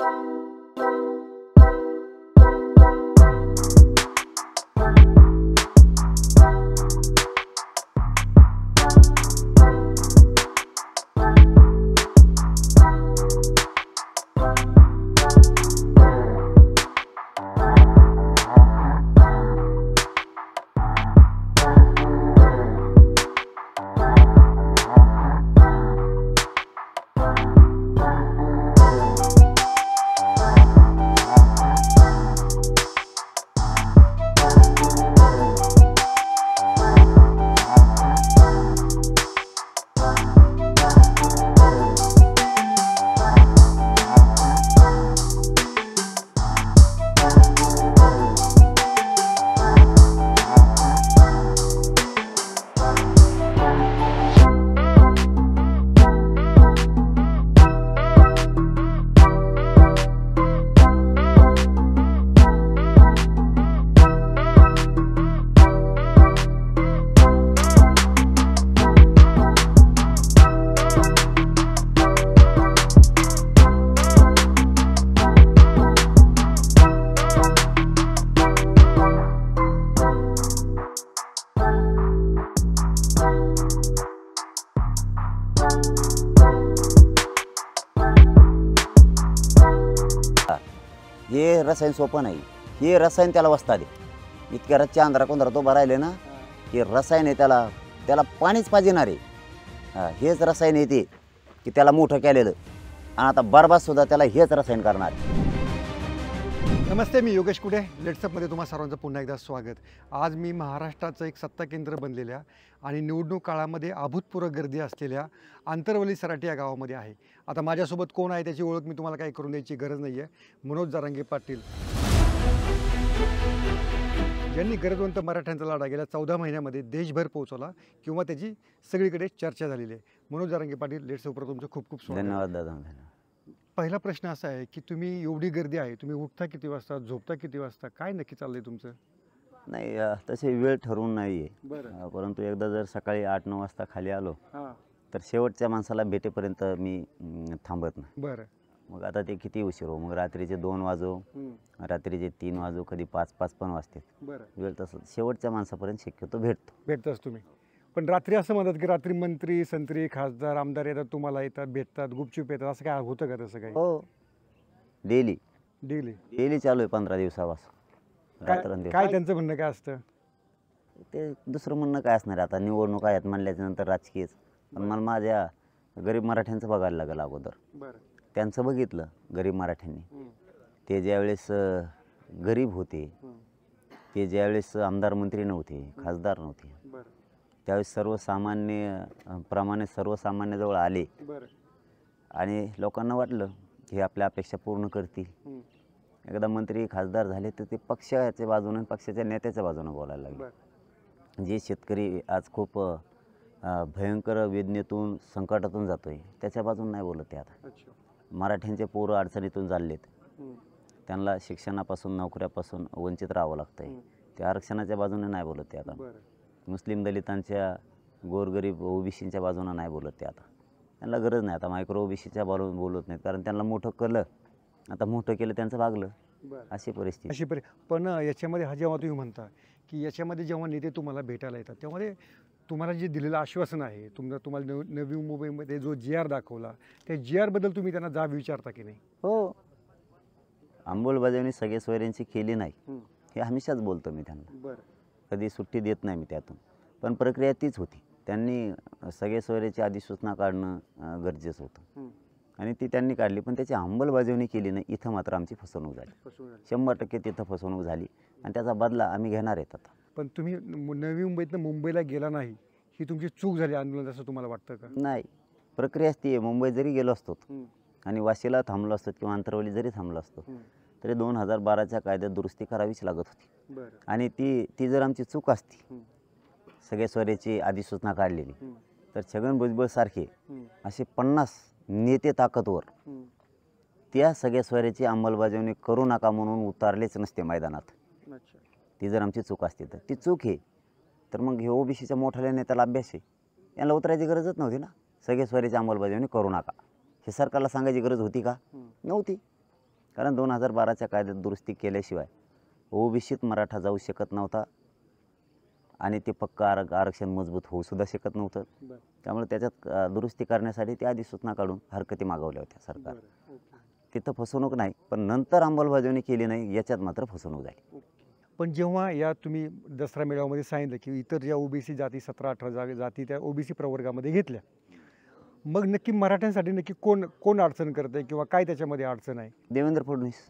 you रसायन सोपं नाही हे रसायन त्याला वसता दे इतक्या रच्च्या आंध्रा कोंधरा तो भरायले ना की रसायन आहे त्याला त्याला पाणीच ना रे हेच रसायन येते की त्याला मोठं केलेलं आणि आता सुद्धा त्याला हेच रसायन करणार आहे नमस्ते मी योगेश कुडे लेट्सअपमध्ये तुम्हा सर्वांचं पुन्हा एकदा स्वागत आज मी महाराष्ट्राचं एक सत्ता केंद्र बनलेल्या आणि निवडणूक काळामध्ये अभूतपूर्व गर्दी असलेल्या आंतरवली सराटी या गावामध्ये आहे आता माझ्यासोबत कोण आहे त्याची ओळख मी तुम्हाला काही करून द्यायची गरज नाही आहे मनोज जारंगे पाटील ज्यांनी गरजवंत मराठ्यांचा लढा गेल्या चौदा महिन्यामध्ये देशभर पोहोचवला किंवा त्याची सगळीकडे चर्चा झालेली आहे मनोज जारंगे पाटील लेट्सअपवर तुमचं खूप खूप धन्यवाद दादा धन्यवाद पहिला प्रश्न असा आहे की तुम्ही एवढी गर्दी आहे तुम्ही उठता किती वाजता झोपता किती वाजता काय नक्की चाललंय तुमचं नाही तसे वेळ ठरवून नाही आहे परंतु एकदा जर सकाळी आठ नऊ वाजता खाली आलो तर शेवटच्या माणसाला भेटेपर्यंत मी थांबत नाही बरं मग आता ते किती उशीर हो मग रात्रीचे दोन वाजो रात्रीचे तीन वाजो कधी पाच पाच पण वाजते वेळ तसं शेवटच्या माणसापर्यंत शक्यतो भेटतो भेटतोच तुम्ही पण रात्री असं म्हणतात की रात्री मंत्री संत्री खासदार आमदार येतात तुम्हाला येतात भेटतात गुपचूप येतात असं काय होतं का तसं काही हो डेली डेली डेली चालू आहे पंधरा दिवसापासून काय त्यांचं म्हणणं काय असतं ते दुसरं म्हणणं काय असणार आता निवडणूक आहेत म्हणल्याच्या नंतर राजकीयच पण मला माझ्या गरीब मराठ्यांचं बघायला लागलं अगोदर त्यांचं बघितलं गरीब मराठ्यांनी ते ज्यावेळेस गरीब होते ते ज्यावेळेस आमदार मंत्री नव्हते खासदार नव्हते त्यावेळेस सर्वसामान्य प्रमाणे सर्वसामान्यजवळ आले आणि लोकांना वाटलं की आपल्या अपेक्षा पूर्ण करतील एकदा मंत्री खासदार झाले तर ते पक्षाच्या बाजूने पक्षाच्या नेत्याच्या बाजूने बोलायला लागले जे शेतकरी आज खूप भयंकर वेदनेतून संकटातून जातो आहे त्याच्या बाजून नाही बोलत ते आता मराठ्यांचे पोरं अडचणीतून चाललेत त्यांना शिक्षणापासून नोकऱ्यापासून वंचित राहावं लागतंय ते आरक्षणाच्या बाजूने नाही बोलत ते आता मुस्लिम दलितांच्या गोरगरीब ओबीसीच्या बाजूनं नाही बोलत ते आता त्यांना गरज नाही आता मायक्रो ओबीसीच्या बाजू बोलत नाहीत कारण त्यांना मोठं कलं आता मोठं केलं त्यांचं भागलं अशी परिस्थिती अशी परि पण याच्यामध्ये हा जेव्हा तुम्ही म्हणता की याच्यामध्ये जेव्हा नेते तुम्हाला भेटायला येतात तेव्हा तुम्हाला जे दिलेलं आश्वासन आहे तुमचा तुम्हाला नवी मुंबईमध्ये जो जी आर दाखवला त्या जी आरबद्दल तुम्ही त्यांना जाब विचारता की नाही हो अंबोलबजावणी सगळे सोयऱ्यांची केली नाही हे हमेशाच बोलतो मी त्यांना बरं कधी सुट्टी देत नाही मी त्यातून पण प्रक्रिया तीच होती त्यांनी सगळे आधी अधिसूचना काढणं गरजेचं होतं आणि ती त्यांनी काढली पण त्याची अंमलबजावणी केली नाही इथं मात्र आमची फसवणूक झाली शंभर टक्के तिथं फसवणूक झाली आणि त्याचा बदला आम्ही घेणार आहेत आता पण तुम्ही नवी मुंबईतनं मुंबईला गेला नाही ही तुमची चूक झाली आंदोलन असं तुम्हाला वाटतं का नाही प्रक्रियाच ती आहे मुंबई जरी गेलो असतो आणि वाशीला थांबलो असतो किंवा अंतरवली जरी थांबलो असतो तरी दोन हजार बाराच्या कायद्यात दुरुस्ती करावीच लागत होती आणि ती ती जर आमची चूक असती सगळे स्वरेची अधिसूचना काढलेली तर छगन भुजबळ सारखे असे पन्नास नेते ताकदवर त्या सगळ्या स्वऱ्याची अंमलबजावणी करू नका म्हणून उतारलेच नसते मैदानात ती जर आमची चूक असते तर ती चूक आहे तर मग हे ओबीसीच्या मोठ्या नेत्याला अभ्यास आहे यांना उतरायची गरजच नव्हती ना सगळ्या स्वरेची अंमलबजावणी करू नका हे सरकारला सांगायची गरज होती का नव्हती कारण दोन हजार बाराच्या कायद्यात दुरुस्ती केल्याशिवाय ओबीसीत मराठा जाऊ शकत नव्हता आणि ते पक्क आर आरक्षण मजबूत होऊ सुद्धा शकत नव्हतं त्यामुळे त्याच्यात दुरुस्ती करण्यासाठी त्या आधी सूचना काढून हरकती मागवल्या होत्या सरकार तिथं फसवणूक नाही पण नंतर अंमलबजावणी केली नाही याच्यात मात्र फसवणूक झाली पण जेव्हा या तुम्ही दसरा मेळाव्यामध्ये सांगितलं की इतर ज्या ओबीसी जाती सतरा अठरा जा जाती त्या ओबीसी प्रवर्गामध्ये घेतल्या मग नक्की मराठ्यांसाठी नक्की कोण कोण अडचण करते किंवा काय त्याच्यामध्ये अडचण आहे देवेंद्र फडणवीस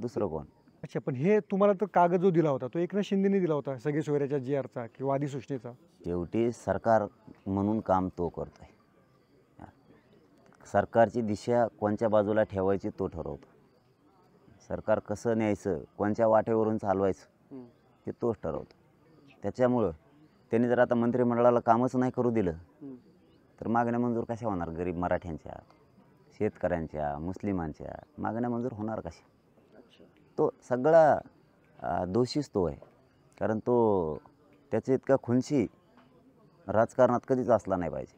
दुसरं कोण अच्छा पण हे तुम्हाला तर कागद जो दिला होता तो एकनाथ शिंदेने दिला होता सगळे सोयऱ्याच्या जी आरचा किंवा अधिसूचनेचा शेवटी सरकार म्हणून काम तो करतोय सरकारची दिशा कोणत्या बाजूला ठेवायची तो ठरवतो सरकार कसं न्यायचं कोणत्या वाटेवरून चालवायचं हे तोच ठरवतो त्याच्यामुळं त्यांनी जर आता मंत्रिमंडळाला कामच नाही करू दिलं तर मागण्या मंजूर कशा होणार गरीब मराठ्यांच्या शेतकऱ्यांच्या मुस्लिमांच्या मागण्या मंजूर होणार कशा तो सगळा दोषीच तो आहे कारण तो त्याचे इतका खुनशी राजकारणात कधीच असला नाही पाहिजे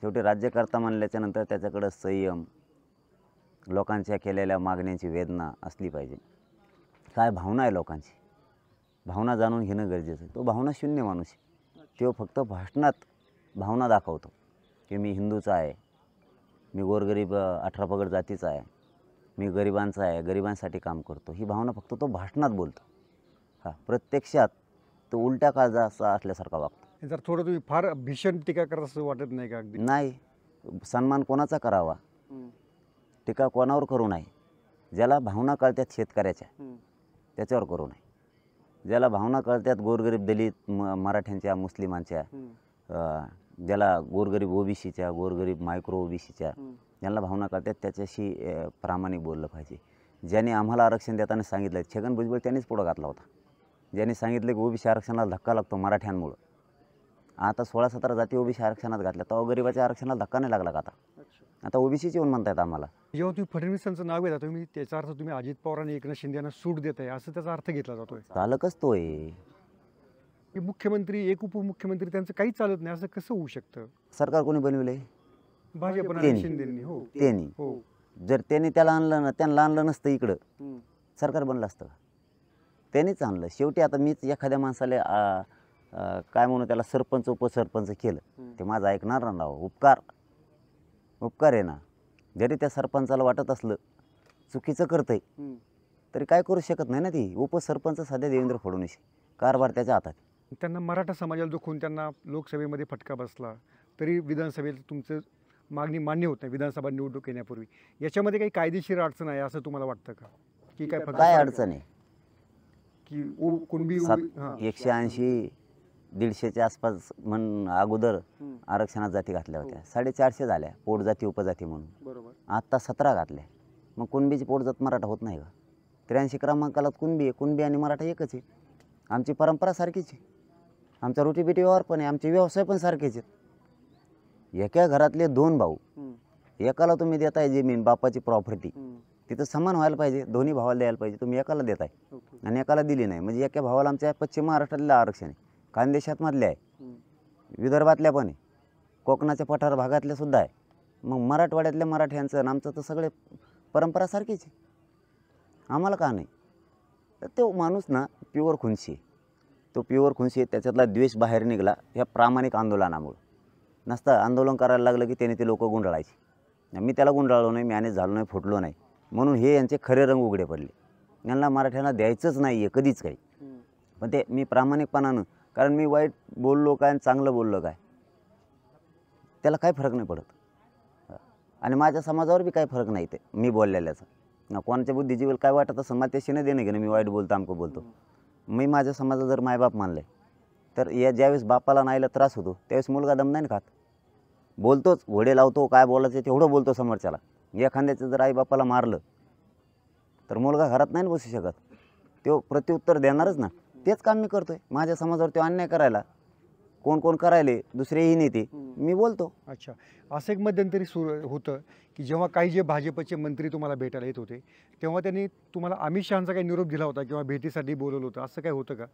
शेवटी राज्यकर्ता म्हणल्याच्यानंतर त्याच्याकडं संयम लोकांच्या केलेल्या मागण्यांची वेदना असली पाहिजे काय भावना आहे लोकांची भावना जाणून घेणं गरजेचं आहे तो भावना शून्य माणूस तो फक्त भाषणात भावना दाखवतो की मी हिंदूचा आहे मी गोरगरीब अठरा पगड जातीचा आहे मी गरिबांचा आहे गरिबांसाठी काम करतो ही भावना फक्त तो भाषणात बोलतो हा प्रत्यक्षात तो उलट्या असा असल्यासारखा वागतो जर थोडं तुम्ही फार भीषण टीका करत असं वाटत नाही का अगदी नाही सन्मान कोणाचा करावा टीका कोणावर करू नये ज्याला भावना कळत्यात शेतकऱ्याच्या त्याच्यावर करू नये ज्याला भावना कळत्यात गोरगरीब दलित म मराठ्यांच्या मुस्लिमांच्या ज्याला गोरगरीब ओबीसीच्या गोरगरीब मायक्रो ओबीसीच्या ज्यांना भावना करतात त्याच्याशी प्रामाणिक बोललं पाहिजे ज्याने आम्हाला आरक्षण देताना सांगितलं छगन भुजबळ त्यांनीच पुढं घातला होता ज्यांनी सांगितलं की ओबीसी आरक्षणाला धक्का लागतो मराठ्यांमुळं आता सोळा सतरा जाती ओबीसी आरक्षणात घातल्या तेव्हा गरिबाच्या आरक्षणाला धक्का नाही लागला का आता आता ओबीसीच येऊन म्हणतायत आम्हाला जेव्हा तुम्ही फडणवीसांचं नाव घेता तुम्ही त्याचा अर्थ तुम्ही अजित पवार आणि एकनाथ शिंदे यांना सूट देत आहे असं त्याचा अर्थ घेतला जातोय चालकच तो आहे मुख्यमंत्री एक उपमुख्यमंत्री त्यांचं काही चालत नाही असं कसं होऊ शकतं सरकार कोणी बनविलं आहे भाजप हो हो जर त्यांनी त्याला आणलं ना त्यांना आणलं नसतं इकडं सरकार बनलं असतं त्यांनीच आणलं शेवटी आता मीच एखाद्या माणसाला काय म्हणू त्याला सरपंच उपसरपंच केलं ते माझं ऐकणार ना राव उपकार उपकार आहे ना जरी त्या सरपंचाला वाटत असलं चुकीचं करतंय तरी काय करू शकत नाही ना ती उपसरपंच सध्या देवेंद्र फडणवीस कारभार त्याच्या हातात त्यांना मराठा समाजाला दुखून त्यांना लोकसभेमध्ये फटका बसला तरी विधानसभेत तुमचं मागणी मान्य होत नाही विधानसभा निवडणूक येण्यापूर्वी याच्यामध्ये काही कायदेशीर अडचण आहे असं तुम्हाला वाटतं का की काय काय अडचण आहे की कुणबी एकशे ऐंशी दीडशेच्या आसपास म्हण अगोदर आरक्षणात जाती घातल्या होत्या हो. साडेचारशे झाल्या पोट जाती उपजाती म्हणून बरोबर आत्ता सतरा घातल्या मग कुणबीची पोटजात मराठा होत नाही का त्र्याऐंशी क्रमांकाला कुणबी आहे कुणबी आणि मराठा एकच आहे आमची परंपरा सारखीच आहे आमचा रोटीबिटी व्यवहार पण आहे आमचे व्यवसाय पण सारखेच आहेत एका घरातले दोन भाऊ एकाला तुम्ही देताय जमीन बापाची प्रॉपर्टी तिथं समान व्हायला पाहिजे दोन्ही भावाला द्यायला पाहिजे तुम्ही एकाला देताय आणि एकाला दिली नाही म्हणजे एका भावाला आमच्या पश्चिम महाराष्ट्रातलं आरक्षण आहे खानदेशातमधले आहे विदर्भातल्या पण आहे कोकणाच्या पठार भागातल्या सुद्धा आहे मग मराठवाड्यातल्या मराठ्यांचं आणि आमचं तर सगळे परंपरासारखीच आहे आम्हाला का नाही तर तो माणूस ना प्युअर खुनशी तो प्युअर खुनशी त्याच्यातला द्वेष बाहेर निघाला ह्या प्रामाणिक आंदोलनामुळं नसतं आंदोलन करायला लागलं की त्याने ते लोक गुंडाळायचे मी त्याला गुंडाळलो नाही मॅनेज झालो नाही फुटलो नाही म्हणून हे यांचे खरे रंग उघडे पडले यांना मराठ्यांना द्यायचंच नाही आहे कधीच काही पण ते मी प्रामाणिकपणानं कारण मी वाईट बोललो काय आणि चांगलं बोललो काय त्याला काय फरक नाही पडत आणि माझ्या समाजावर बी काही फरक नाही ते मी बोललेल्याचा कोणाच्या बुद्धिजीवीला काय वाटत असं मला त्याशी नाही देणं घेणं मी वाईट बोलतो आमकं बोलतो मी माझ्या समाजात जर मायबाप मानलं तर या ज्यावेळेस बापाला नाहीला त्रास होतो त्यावेळेस मुलगा दम नाही खात बोलतोच घोडे लावतो काय बोलायचं तेवढं बोलतो समोरच्याला एखाद्याचं जर आई बापाला मारलं तर मुलगा घरात नाही बसू शकत तो प्रत्युत्तर देणारच ना तेच काम मी करतोय माझ्या समाजावर तो अन्याय करायला कोण कोण करायले दुसरेही नेते मी बोलतो अच्छा असं एक मध्यंतरी सुरू होतं की जेव्हा काही जे भाजपचे मंत्री तुम्हाला भेटायला येत होते तेव्हा त्यांनी तुम्हाला अमित शहाचा काही निरोप दिला होता किंवा भेटीसाठी बोलवलं होतं असं काय होतं का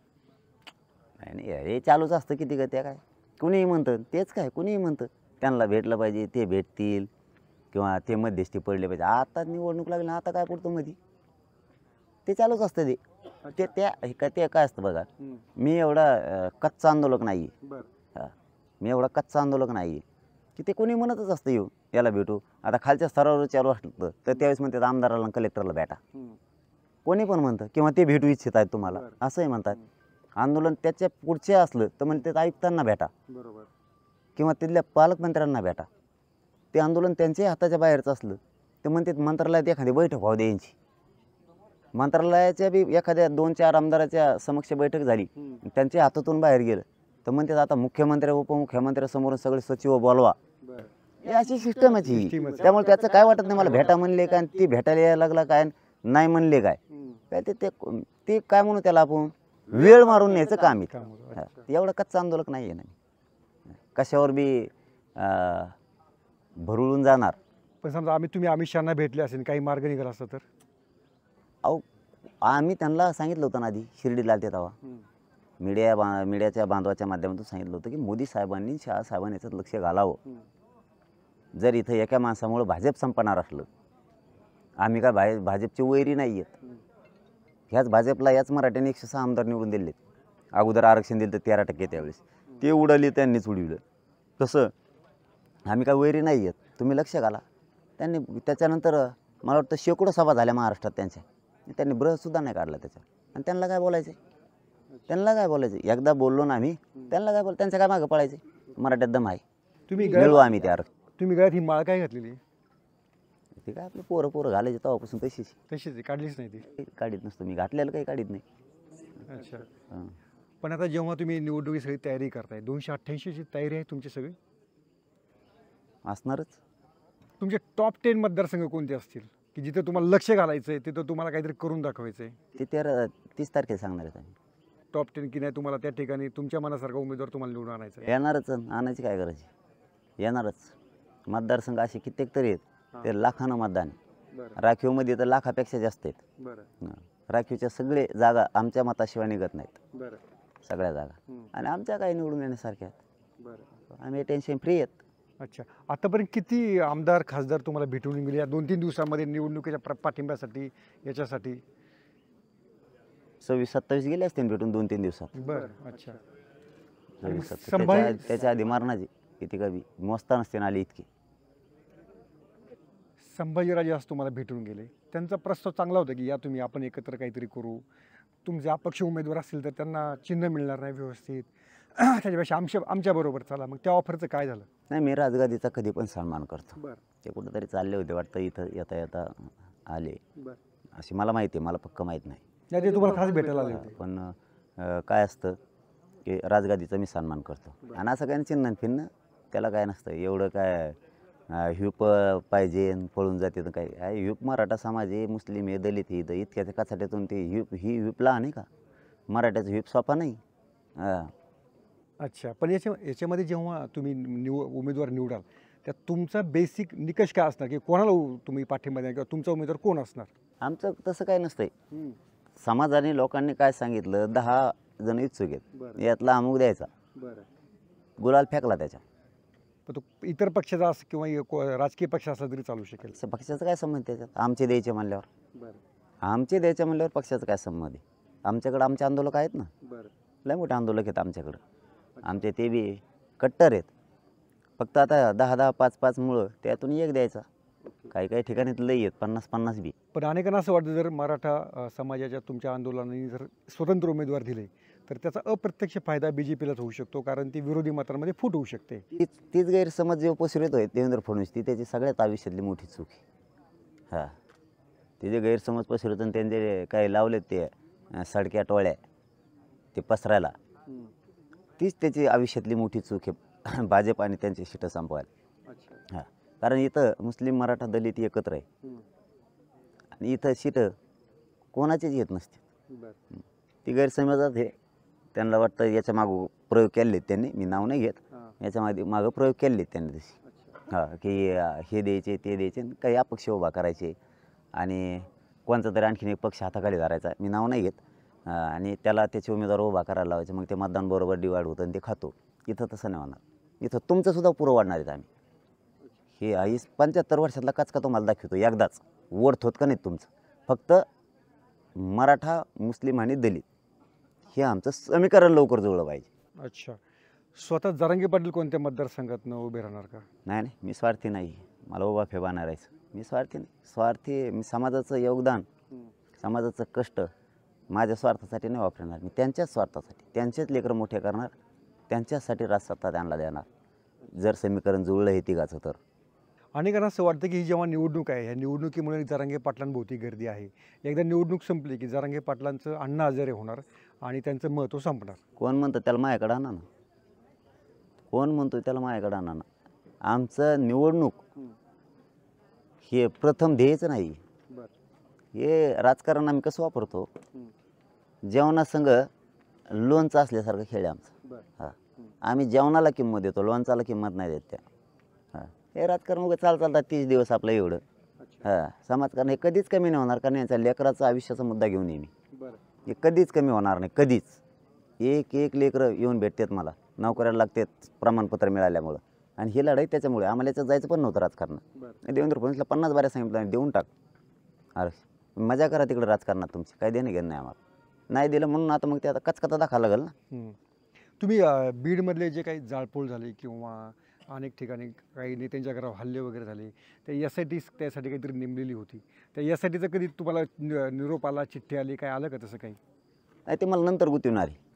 नाही नाही हे चालूच असतं किती का त्या काय कुणीही म्हणतं तेच काय कुणीही म्हणतं त्यांना भेटलं पाहिजे ते भेटतील किंवा ते मध्यस्थी पडले पाहिजे आता निवडणूक लागली ना आता काय करतो मध्ये ते चालूच असतं ते ते त्या का ते काय असतं बघा मी एवढा कच्चा आंदोलक नाही आहे मी एवढा कच्चा आंदोलक नाही आहे की ते कोणी म्हणतच असतं येऊ याला भेटू आता खालच्या स्तरावर चालू असलं तर त्यावेळेस म्हणतात आमदाराला कलेक्टरला भेटा कोणी पण म्हणतं किंवा ते भेटू इच्छित आहेत तुम्हाला असंही म्हणतात आंदोलन त्याच्या पुढचे असलं तर म्हणतात आयुक्तांना भेटा बरोबर किंवा तिथल्या पालकमंत्र्यांना भेटा ते आंदोलन त्यांच्याही हाताच्या बाहेरचं असलं ते म्हणतात मंत्रालयात एखादी बैठक व्हावं द्यायची मंत्रालयाच्या बी एखाद्या दोन चार आमदाराच्या समक्ष बैठक झाली त्यांच्या हातातून बाहेर गेलं तर म्हणते आता मुख्यमंत्री उपमुख्यमंत्र्यासमोरून सगळे सचिव बोलवा हे अशी सिस्टम आहे त्यामुळे त्याचं काय वाटत नाही मला भेटा म्हणले काय ती भेटायला यायला लागला काय नाही म्हणले काय काय ते काय म्हणू त्याला आपण वेळ मारून न्यायचं काम आहे एवढं कच्चा आंदोलक नाही आहे ना कशावर बी भरुळून जाणार पण समजा आम्ही तुम्ही अमित शहाना भेटले असेल काही मार्ग निघाला असतो तर अहो आम्ही त्यांना सांगितलं होतं ना आधी शिर्डीला ते तवा मीडिया बा मीडियाच्या बांधवाच्या माध्यमातून सांगितलं होतं की मोदी साहेबांनी शहा याच्यात लक्ष घालावं जर इथं एका माणसामुळं भाजप संपणार असलं आम्ही काय भा भाजपची वैरी नाही आहेत ह्याच भाजपला याच मराठ्याने एकशे सहा आमदार निवडून दिलेत अगोदर आरक्षण दिलं तर तेरा टक्के त्यावेळेस ते उडाले त्यांनीच उडविलं तसं आम्ही काय वैरी नाही आहेत तुम्ही लक्ष घाला त्यांनी त्याच्यानंतर मला वाटतं शेकडो सभा झाल्या महाराष्ट्रात त्यांच्या त्यांनी ब्रहसुद्धा नाही काढला त्याचा आणि त्यांना काय बोलायचं त्यांना काय बोलायचं एकदा बोललो ना आम्ही त्यांना काय बोल त्यांचं काय मागं पळायचं मराठ्यात दम आहे तुम्ही गेलो आम्ही त्यावर तुम्ही गळ्यात ही माळ काय घातलेली ते काय आपलं पोरं पोरं घालायची तेव्हापासून तशीच तशीच काढलीच नाही ती काढीत नसतो मी घातलेलं काही काढीत नाही अच्छा पण आता जेव्हा तुम्ही निवडणुकी सगळी तयारी करताय दोनशे अठ्ठ्याऐंशीची तयारी आहे तुमची सगळी असणारच तुमचे टॉप टेन मतदारसंघ कोणते असतील की जिथे तुम्हाला लक्ष घालायचं आहे तिथं तुम्हाला काहीतरी करून दाखवायचं आहे ते तेरा तीस तारखेला सांगणार आहेत आम्ही टॉप टेन की नाही तुम्हाला त्या ठिकाणी तुमच्या मनासारखा उमेदवार तुम्हाला निवडून आणायचा येणारच आणायची काय गरज येणारच मतदारसंघ असे कित्येक तरी आहेत ते लाखानं मतदान राखीव राखीवमध्ये तर लाखापेक्षा जास्त आहेत राखीवच्या सगळे जागा आमच्या मताशिवाय निघत नाहीत सगळ्या जागा आणि आमच्या काही निवडून येण्यासारख्या आहेत आम्ही टेन्शन फ्री आहेत अच्छा आतापर्यंत किती आमदार खासदार तुम्हाला भेटून गेले या दोन तीन दिवसामध्ये निवडणुकीच्या पाठिंब्यासाठी याच्यासाठी सव्वीस सत्तावीस गेले असतील भेटून दोन तीन दिवसात बरं अच्छा त्याच्या आधी मारणाजी किती कवी मस्त नसते आली इतकी संभाजीराजे आज तुम्हाला भेटून गेले त्यांचा प्रस्ताव चांगला होता की या तुम्ही आपण एकत्र काहीतरी करू तुमचे अपक्ष उमेदवार असतील तर त्यांना चिन्ह मिळणार नाही व्यवस्थित त्याच्यापेक्षा आमच्या आमच्याबरोबर चला मग त्या ऑफरचं काय झालं नाही मी राजगादीचा कधी पण सन्मान करतो ते कुठंतरी चालले होते वाटतं इथं येता येता आले अशी मला माहिती आहे मला पक्क माहीत नाही ते तुम्हाला खास भेटायला आले पण काय असतं की राजगादीचा मी सन्मान करतो आणि असं काय चिन्ह फिन्न त्याला काय नसतं एवढं काय ह्यूप पाहिजे पळून जाते तर काही ह्यूप मराठा समाज आहे मुस्लिम आहे दलित आहे तर इतक्या त्या ते ह्यूप ही ह्यूपला आहे का मराठ्याचं ह्यूप सोपा नाही अच्छा पण याच्या याच्यामध्ये जेव्हा तुम्ही निव उमेदवार निवडाल त्या तुमचा बेसिक निकष काय असणार की कोणाला तुम्ही पाठिंबा द्या किंवा तुमचा उमेदवार कोण असणार आमचं तसं काय नसतंय समाजाने लोकांनी काय सांगितलं दहा जण इच्छुक आहेत यातला अमुक द्यायचा गुलाल फेकला त्याच्या तो इतर पक्षाचा असं किंवा राजकीय पक्ष असला तरी चालू शकेल पक्षाचं काय संबंध त्याच्यात आमचे द्यायचे म्हणल्यावर बरं आमचे द्यायचे म्हणल्यावर पक्षाचं काय संबंध आहे आमच्याकडं आमचे आंदोलक आहेत ना बरं लय मोठे आंदोलक आहेत आमच्याकडं आमचे ते बी कट्टर आहेत फक्त आता दहा दहा पाच पाच मुळं त्यातून एक द्यायचा काही काही ठिकाणी लई आहेत पन्नास पन्नास बी पण अनेकांना असं वाटतं जर मराठा समाजाच्या तुमच्या आंदोलनाने जर स्वतंत्र उमेदवार दिले तर त्याचा अप्रत्यक्ष फायदा बी जे पीलाच होऊ शकतो कारण ती विरोधी मतांमध्ये फूट होऊ शकते तीच तीच गैरसमज जेव्हा पसरत आहे देवेंद्र फडणवीस ती त्याची सगळ्यात आयुष्यातली मोठी चूक आहे हां ते जे गैरसमज पसरत आणि त्यांचे काय लावलेत ते सडक्या टोळ्या ते पसरायला तीच त्याची आयुष्यातली मोठी चूक आहे भाजप आणि त्यांची शिटं संपवायला हां कारण इथं मुस्लिम मराठा दलित एकत्र आहे आणि इथं शिटं कोणाचीच येत नसते ती गैरसमजात हे त्यांना वाटतं याच्या मागं प्रयोग केलेत त्यांनी मी नाव नाही घेत याच्या मागे मागं प्रयोग केलेत त्यांनी तशी हां की हे द्यायचे ते द्यायचे काही अपक्ष उभा करायचे आणि कोणचा तरी आणखीन एक पक्ष हाताखाली धरायचा मी नाव नाही घेत आणि त्याला त्याचे उमेदवार उभा करायला लावायचे मग ते मतदान बरोबर डिवाईड होतं आणि ते खातो इथं तसं नाही होणार इथं तुमचंसुद्धा पुरं वाढणार आहेत आम्ही हे आईस पंच्याहत्तर वर्षातला कचका तुम्हाला दाखवतो एकदाच ओढ का नाही तुमचं फक्त मराठा मुस्लिम आणि दलित हे आमचं समीकरण लवकर जुळलं पाहिजे अच्छा स्वतः जरंगी पाटील कोणत्या मतदारसंघातनं उभे राहणार का नाही नाही मी स्वार्थी नाही मला उभा फेबा नारायचं मी स्वार्थी नाही स्वार्थी मी समाजाचं योगदान समाजाचं कष्ट माझ्या स्वार्थासाठी नाही वापरणार मी त्यांच्याच स्वार्थासाठी त्यांचेच लेकरं मोठे करणार त्यांच्याचसाठी राजसत्ता त्यांना देणार जर समीकरण जुळलं हे तिघाचं तर अनेकांना असं वाटतं की ही जेव्हा निवडणूक आहे ह्या निवडणुकीमुळे जरांगे पाटलांभोवती गर्दी आहे एकदा निवडणूक संपली की जरांगे पाटलांचं अण्णा आजारे होणार आणि त्यांचं महत्त्व संपणार कोण म्हणतो त्याला माझ्याकडे आणा ना कोण म्हणतो त्याला माझ्याकडे आणा ना आमचं निवडणूक हे प्रथम ध्येयच नाही हे राजकारण आम्ही कसं वापरतो जेवणा संघ लोणचं असल्यासारखं खेळ आमचं हां आम्ही जेवणाला किंमत देतो लोणचाला किंमत नाही देत त्या हे राजकारण वगैरे चाल चालतात तीस दिवस आपलं एवढं हां समाजकारण हे कधीच कमी नाही होणार कारण यांचा लेकराचा आयुष्याचा मुद्दा घेऊन ये मी हे कधीच कमी होणार नाही कधीच एक एक लेकरं येऊन भेटतात मला नोकऱ्याला लागतात प्रमाणपत्र मिळाल्यामुळं आणि ही लढाई त्याच्यामुळे आम्हाला याच्यात जायचं पण नव्हतं राजकारण देवेंद्र फडणवीसला पन्नास बाऱ्या सांगितलं देऊन टाक अरे मजा करा तिकडे राजकारणात तुमची काय देणं घेणं नाही आम्हाला नाही दिलं म्हणून आता मग ते आता कचकता दाखवा लागेल ना तुम्ही बीडमधले जे काही जाळपोळ झाले किंवा अनेक ठिकाणी काही नेत्यांच्या घरावर हल्ले वगैरे झाले तर टी त्यासाठी काहीतरी नेमलेली होती तर यासाठीचं कधी तुम्हाला निरोप आला चिठ्ठी आली काय आलं का तसं काही नाही ते मला नंतर गुतीवणार आहे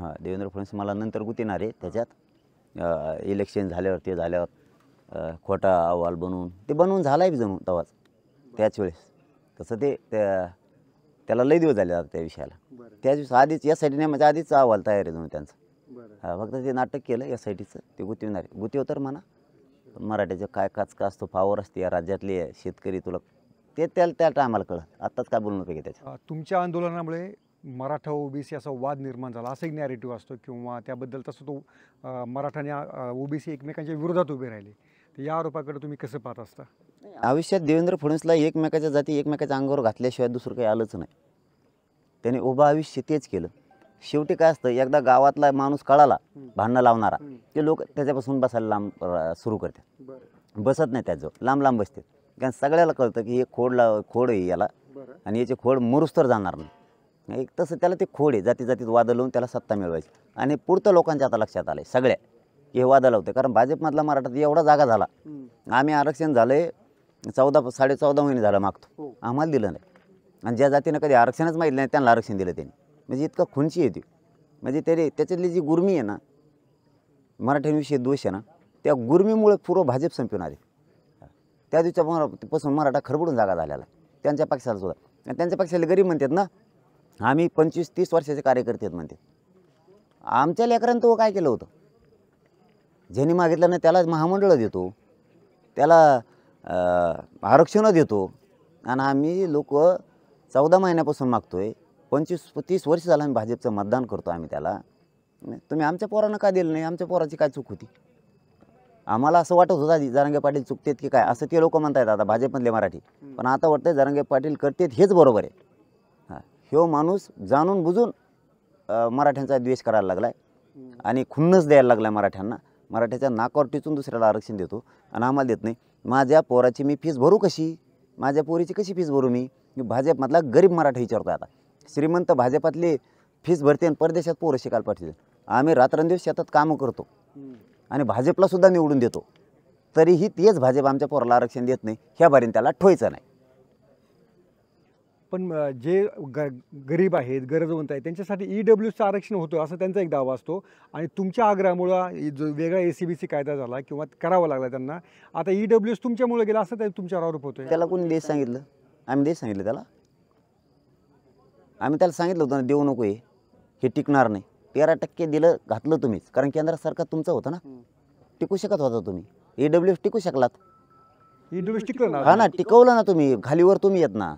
हां देवेंद्र फडणवीस मला नंतर गुतीवणार आहे त्याच्यात इलेक्शन झाल्यावर ते झाल्यावर खोटा अहवाल बनवून ते बनवून झाला आहे जणू तवाच त्याच वेळेस तसं ते त्याला लय दिवस झाले त्या विषयाला त्याच दिवस आधीच यासाठी म्हणजे आधीच अहवाल तयार आहे जणू त्यांचा फक्त ते नाटक केलं एस आय टीचं ते गुतीवणारे गुतीवतर म्हणा मराठ्याचं काय का असतो पावर असते या राज्यातले शेतकरी तुला ते त्याला त्या टायमाला कळत आत्ताच काय बोलणं पाहिजे त्याच्या तुमच्या आंदोलनामुळे मराठा ओबीसी असा वाद निर्माण झाला असं एक नॅरेटिव्ह असतो किंवा त्याबद्दल तसं तो मराठाने ओबीसी एकमेकांच्या विरोधात उभे राहिले तर या आरोपाकडे तुम्ही कसं पाहत असता आयुष्यात देवेंद्र फडणवीसला एकमेकाच्या जाती एकमेकाच्या अंगावर घातल्याशिवाय दुसरं काही आलंच नाही त्याने उभं आयुष्य तेच केलं शेवटी काय असतं एकदा गावातला माणूस कळाला भांडणं लावणारा ते लोक त्याच्यापासून बसायला लांब सुरू करतात बसत नाही त्याचं लांब लांब बसते कारण सगळ्याला कळतं की हे खोड लाव खोड आहे याला आणि याचे खोड मुरुस तर जाणार नाही एक तसं त्याला ते खोड आहे जाती जातीत वादं लावून त्याला सत्ता मिळवायची आणि पुढतं लोकांच्या आता लक्षात आलं आहे सगळ्या हे वादळ लावते कारण भाजपमधला मराठात एवढा जागा झाला आम्ही आरक्षण झालं आहे चौदा साडे चौदा महिने झालं मागतो हो. आम्हाला दिलं नाही आणि ज्या जातीनं कधी आरक्षणच माहीत नाही त्यांना आरक्षण दिलं त्यांनी म्हणजे इतका खुंची येते म्हणजे त्याने त्याच्यातली जी गुर्मी आहे ना मराठ्यांविषयी दोष आहे ना त्या गुर्मीमुळे पूर्व भाजप संपवणार आहे त्या दिवसापासून मराठा खरबडून जागा झालेला त्यांच्या पक्षाला सुद्धा आणि त्यांच्या पक्षाला गरीब म्हणतात ना आम्ही पंचवीस तीस वर्षाचे कार्यकर्ते आहेत म्हणते आमच्या लेकरांनं तो काय केलं होतं ज्यांनी मागितलं ना त्याला महामंडळं देतो त्याला आरक्षणं देतो आणि आम्ही लोक चौदा महिन्यापासून मागतो आहे पंचवीस तीस वर्ष झालं आम्ही भाजपचं मतदान करतो आम्ही त्याला तुम्ही आमच्या पोरांना का दिलं नाही आमच्या पोराची काय चूक होती आम्हाला असं वाटत होतं आधी जरांगे पाटील चुकतेत की काय असं ते लोक म्हणतात आता भाजपमधले मराठी पण आता वाटतं जरांगे पाटील करतेत हेच बरोबर आहे हां ह्यो माणूस जाणून बुजून मराठ्यांचा द्वेष करायला लागला आहे आणि खुन्नस द्यायला लागला आहे मराठ्यांना मराठ्याच्या नाकावर टिचून दुसऱ्याला आरक्षण देतो आणि आम्हाला देत नाही माझ्या पोराची मी फीस भरू कशी माझ्या पोरीची कशी फीस भरू मी मी भाजपमधला गरीब मराठा विचारतो आता श्रीमंत भाजपातली फीस भरते आणि परदेशात पोरं शिकायला पाठवते आम्ही रात्रंदिवस शेतात कामं करतो आणि भाजपला सुद्धा निवडून देतो तरीही तेच भाजप आमच्या पोराला आरक्षण देत नाही ह्या त्याला ठोयचं नाही पण जे ग गरीब आहेत गरजवंत आहेत त्यांच्यासाठी ई e डब्ल्यूचं आरक्षण होतं असा त्यांचा एक दावा असतो आणि तुमच्या आग्रहामुळं जो वेगळा ए सी बी सी कायदा झाला किंवा करावा लागला त्यांना आता ई e डब्ल्यू तुमच्यामुळे गेला असं त्या तुमच्यावर आरोप होतो त्याला कोणी देश सांगितलं आम्ही देश सांगितलं त्याला आम्ही त्याला सांगितलं होतं ना देऊ नको हे हे टिकणार नाही तेरा टक्के दिलं घातलं तुम्हीच कारण केंद्र सरकार तुमचं होतं ना टिकू शकत होता तुम्ही ए डब्ल्यू एस टिकू शकलात हा ना टिकवलं ना तुम्ही खालीवर तुम्ही येत ना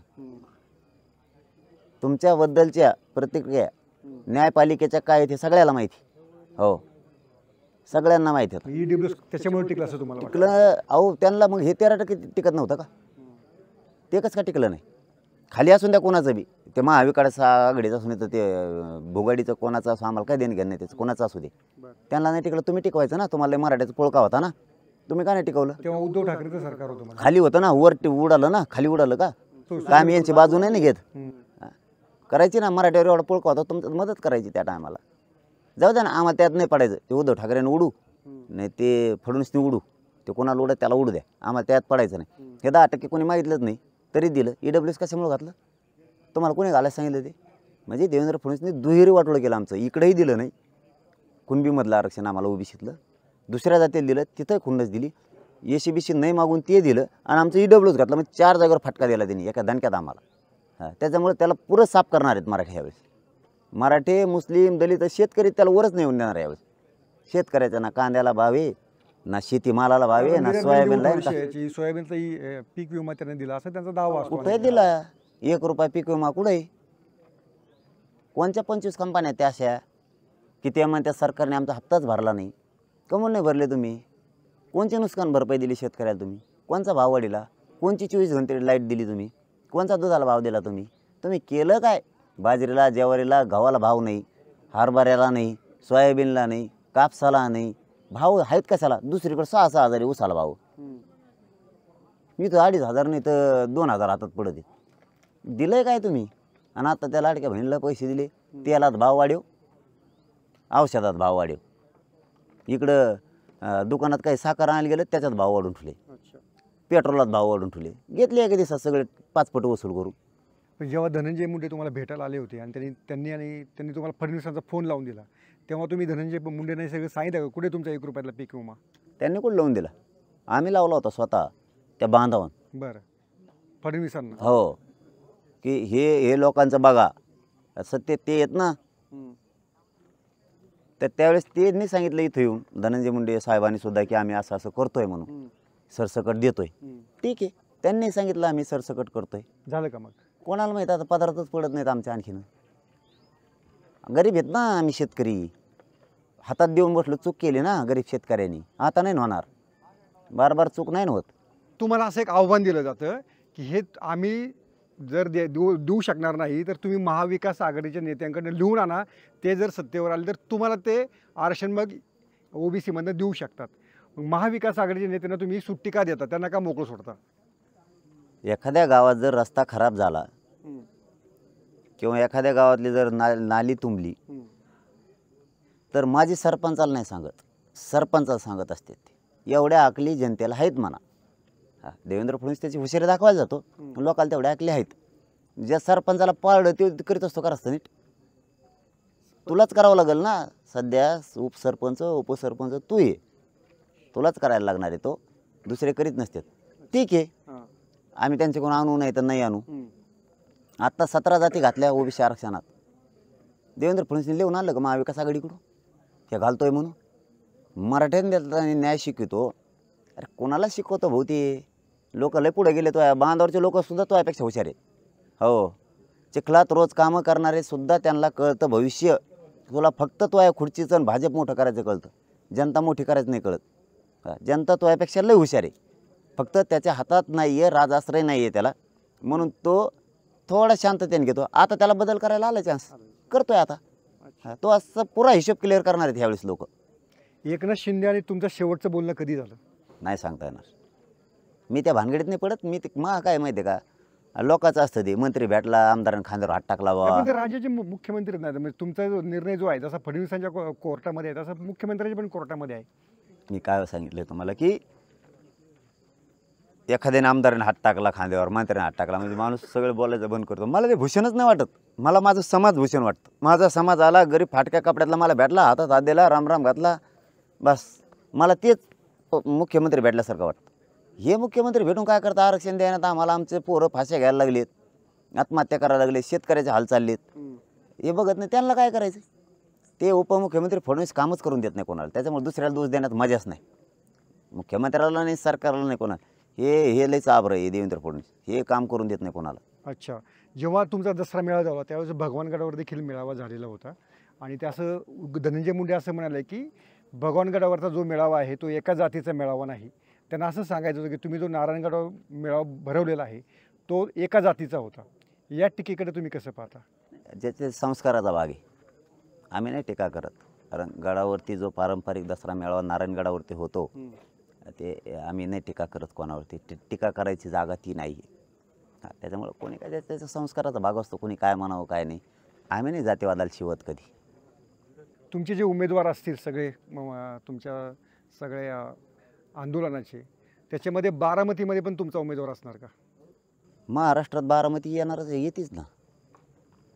तुमच्याबद्दलच्या प्रतिक्रिया न्यायपालिकेच्या काय ते सगळ्याला माहिती हो सगळ्यांना माहिती होतं त्याच्यामुळे टिकलं टिकलं अहो त्यांना मग हे तेरा टक्के टिकत नव्हतं का ते कसं का टिकलं नाही खाली असून द्या कोणाचं बी ते महाविकास आघाडीचं असू नाही तर ते भोगाडीचं कोणाचं असं आम्हाला काय देणं घेणं नाही त्याचं कोणाचं असू दे त्यांना नाही टिकलं तुम्ही टिकवायचं ना तुम्हाला मराठ्याचा पोळका होता ना तुम्ही का नाही टिकवलं तेव्हा उद्धव ठाकरेचं सरकार होतं खाली होतं ना वर उडालं ना खाली उडालं का काय आम्ही यांची बाजू नाही ना घेत करायची ना मराठीवर एवढा पोळका होता तुमच्यात मदत करायची त्या टायमाला जाऊ द्या ना आम्हाला त्यात नाही पडायचं ते उद्धव ठाकरेने उडू नाही ते फडणवीसने उडू ते कोणाला उडत त्याला उडू द्या आम्हाला त्यात पडायचं नाही हे दहा टक्के कोणी मागितलंच नाही तरी दिलं ईडब्ल्यूस e कशामुळे घातलं तुम्हाला कोणी घालायला सांगितलं ते म्हणजे देवेंद्र फडणवीसने दुहेरी वाटोळं केलं आमचं इकडेही दिलं नाही कुणबीमधलं आरक्षण आम्हाला ओबीसीतलं दुसऱ्या जातीत दिलं तिथं खुंडच दिली ए सी बी सी नाही मागून ते दिलं आणि आमचं ई e घातलं मग चार जागेवर फटका दिला त्यांनी एका दणक्यात आम्हाला हां त्याच्यामुळे त्याला पुरं साफ करणार आहेत मराठी ह्यावेळेस मराठे मुस्लिम दलित शेतकरी त्याला वरच नाही येऊन देणार यावेळेस शेतकऱ्याचा ना कांद्याला भावे ना शेतीमालाला भावे ना सोयाबीनला सोयाबीनचा पीक विमा त्यांनी दिला असं त्यांचा दावा कुठे दिला एक रुपया पीक विमा कुठं आहे कोणत्या पंचवीस कंपन्या त्या अशा की त्या म्हणत्या सरकारने आमचा हप्ताच भरला नाही कमल नाही भरले तुम्ही कोणचे नुकसान भरपाई दिली शेतकऱ्याला तुम्ही कोणचा भाव वाढीला कोणची चोवीस घंटे लाईट दिली तुम्ही कोणचा दुधाला भाव दिला तुम्ही तुम्ही केलं काय बाजरीला ज्वारीला गव्हाला भाव नाही हरभऱ्याला नाही सोयाबीनला नाही कापसाला नाही भाव आहेत कशाला दुसरीकडे सहा सहा हजार ऊसाला उसाला भाव मी तर अडीच हजार नाही तर दोन हजार हातात पडत दिलंय काय तुम्ही आणि आता त्या लाडक्या बहिणीला पैसे दिले तेलात भाव वाढव औषधात भाव वाढव इकडं दुकानात काही साखर आणायला गेलं त्याच्यात भाव वाढून ठेवले पेट्रोलात भाव वाढून ठेवले घेतले एका दिवसात सगळे पाच पट वसूल करू जेव्हा धनंजय मुंडे तुम्हाला भेटायला आले होते आणि त्यांनी त्यांनी आणि त्यांनी तुम्हाला फडणवीसांचा फोन लावून दिला तेव्हा तुम्ही धनंजय मुंडे नाही सगळं सांगितलं का कुठे तुमचा एक रुपयाला पीक विमा त्यांनी कुठे लावून दिला आम्ही लावला होता स्वतः त्या बांधावून बरं फडणवीसांना हो की हे हे लोकांचं बघा सत्य ते येत ना तर त्यावेळेस नाही सांगितलं इथं येऊन धनंजय मुंडे साहेबांनी सुद्धा की आम्ही असं असं करतोय म्हणून सरसकट देतोय ठीक आहे त्यांनी सांगितलं आम्ही सरसकट करतोय झालं का मग कोणाला माहित आता पदार्थच पडत नाहीत आमच्या आणखीन गरीब आहेत ना आम्ही शेतकरी हातात देऊन बसलो चूक केली ना गरीब शेतकऱ्यांनी आता नाही होणार बार बार चूक नाही होत तुम्हाला असं एक आव्हान दिलं जातं की हे आम्ही जर दे देऊ देऊ शकणार नाही तर तुम्ही महाविकास आघाडीच्या नेत्यांकडनं लिहून आणा ते जर सत्तेवर आले तर तुम्हाला ते आरक्षण मग ओबीसीमधनं देऊ शकतात महाविकास आघाडीच्या नेत्यांना तुम्ही सुट्टी का देता त्यांना का मोकळं सोडता एखाद्या गावात जर रस्ता खराब झाला किंवा एखाद्या गावातली जर ना नाली तुंबली तर माझी सरपंचाला नाही सांगत सरपंचाला सांगत असते एवढ्या आकली जनतेला आहेत म्हणा हा देवेंद्र फडणवीस त्याची हुशारी दाखवायला जातो लोकाला तेवढे ऐकले आहेत ज्या सरपंचाला पाळलं ते करीत असतो का नीट तुलाच करावं लागेल ना सध्या उपसरपंच उपसरपंच तू ये तुलाच करायला लागणार आहे तो दुसरे करीत नसतात ठीक आहे आम्ही त्यांच्याकडून आणू नाही तर नाही आणू आत्ता सतरा जाती घातल्या ओबीसी आरक्षणात देवेंद्र फडणवीस लिहून आणलं का महाविकास आघाडीकडून हे घालतोय म्हणून मराठ्यांनी न्याय शिकवतो अरे कोणाला शिकवतो भाऊ ते लोक लय पुढे गेले तो बांधावरचे लोकसुद्धा तो अपेक्षा हुशार आहे हो चिखलात रोज कामं करणारे सुद्धा त्यांना कळतं भविष्य तुला फक्त तो आहे खुर्चीचं आणि भाजप मोठं करायचं कळतं जनता मोठी करायचं नाही कळत जनता तो अपेक्षा लय हुशार आहे फक्त त्याच्या हातात नाही आहे राजाश्रय नाही आहे त्याला म्हणून तो थोडा शांततेने घेतो आता त्याला बदल करायला आला चान्स करतोय आता तो असं पुरा हिशोब क्लिअर करणार आहेत ह्यावेळेस लोक एकनाथ शिंदे आणि तुमचं शेवटचं बोलणं कधी झालं नाही सांगता येणार मी त्या भानगडीत नाही पडत मी ते मा काय माहिती आहे का लोकांचं असतं ते मंत्री भेटला आमदारांनी खांद्यावर हात टाकला बाबा राज्याचे मुख्यमंत्री नाही म्हणजे तुमचा जो निर्णय जो आहे जसा फडणवीसांच्या कोर्टामध्ये आहे तसा मुख्यमंत्र्यांच्या पण कोर्टामध्ये आहे मी काय सांगितलं तुम्हाला की एखाद्याने आमदाराने हात टाकला खांद्यावर मंत्र्याने हात टाकला म्हणजे माणूस सगळं बोलायचं बंद करतो मला ते भूषणच नाही वाटत मला माझं समाज भूषण वाटतं माझा समाज आला गरीब फाटक्या कपड्यातला मला भेटला हातात हात दिला रामराम घातला बस मला तेच मुख्यमंत्री भेटल्यासारखं वाटतं हे मुख्यमंत्री भेटून काय करता आरक्षण देण्यात आम्हाला आमचे पोरं फासे घ्यायला लागलेत आत्महत्या करायला लागले शेतकऱ्याचे हाल चाललेत हे बघत नाही त्यांना काय करायचं ते उपमुख्यमंत्री फडणवीस कामच करून देत नाही कोणाला त्याच्यामुळे दुसऱ्याला दोष देण्यात मजाच नाही मुख्यमंत्र्याला नाही सरकारला नाही कोणाला हे हे लय चाब आहे देवेंद्र फडणवीस हे काम करून देत नाही कोणाला अच्छा जेव्हा तुमचा दसरा मेळावा झाला त्यावेळेस भगवानगडावर देखील मेळावा झालेला होता आणि ते असं धनंजय मुंडे असं म्हणाले की भगवानगडावरचा जो मेळावा आहे तो एका जातीचा मेळावा नाही त्यांना असं सांगायचं होतं की तुम्ही जो नारायणगड मेळावा भरवलेला आहे तो एका जातीचा होता या टीकेकडे तुम्ही कसं पाहता ज्याचे संस्काराचा भाग आहे आम्ही नाही टीका करत कारण गडावरती जो पारंपरिक दसरा मेळावा नारायणगडावरती होतो ते आम्ही नाही टीका करत कोणावरती टीका करायची जागा ती नाही आहे त्याच्यामुळं कोणी काय त्याचा संस्काराचा भाग असतो कोणी काय म्हणावं काय नाही आम्ही नाही जातीवादाला शिवत कधी तुमचे जे उमेदवार असतील सगळे तुमच्या सगळ्या आंदोलनाचे त्याच्यामध्ये बारामतीमध्ये पण तुमचा उमेदवार असणार का महाराष्ट्रात बारामती येणारच येतेच ना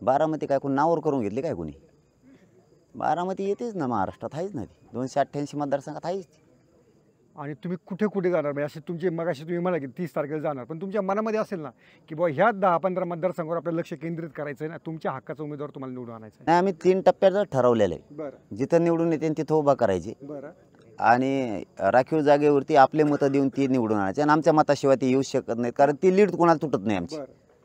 बारामती काय कोणी नावावर करून घेतली काय कोणी बारामती येतेच ना महाराष्ट्रात आहेच ना ती दोनशे अठ्ठ्याऐंशी मतदारसंघात आहेच आणि तुम्ही कुठे कुठे जाणार म्हणजे असे तुमचे मग असे तुम्ही म्हणा की तीस तारखेला जाणार पण तुमच्या मनामध्ये असेल ना की बाबा ह्या दहा पंधरा मतदारसंघावर आपलं लक्ष केंद्रित करायचं आहे ना तुमच्या हक्काचा उमेदवार तुम्हाला निवडून आणायचं नाही आम्ही तीन टप्प्यात ठरवलेलं आहे बरं जिथं निवडून येते तिथं उभा करायचे बरं आणि राखीव जागेवरती आपले मतं देऊन ती निवडून आणायची आणि आमच्या मताशिवाय ती येऊ शकत नाहीत कारण ती लीड कोणाला तुटत नाही आमची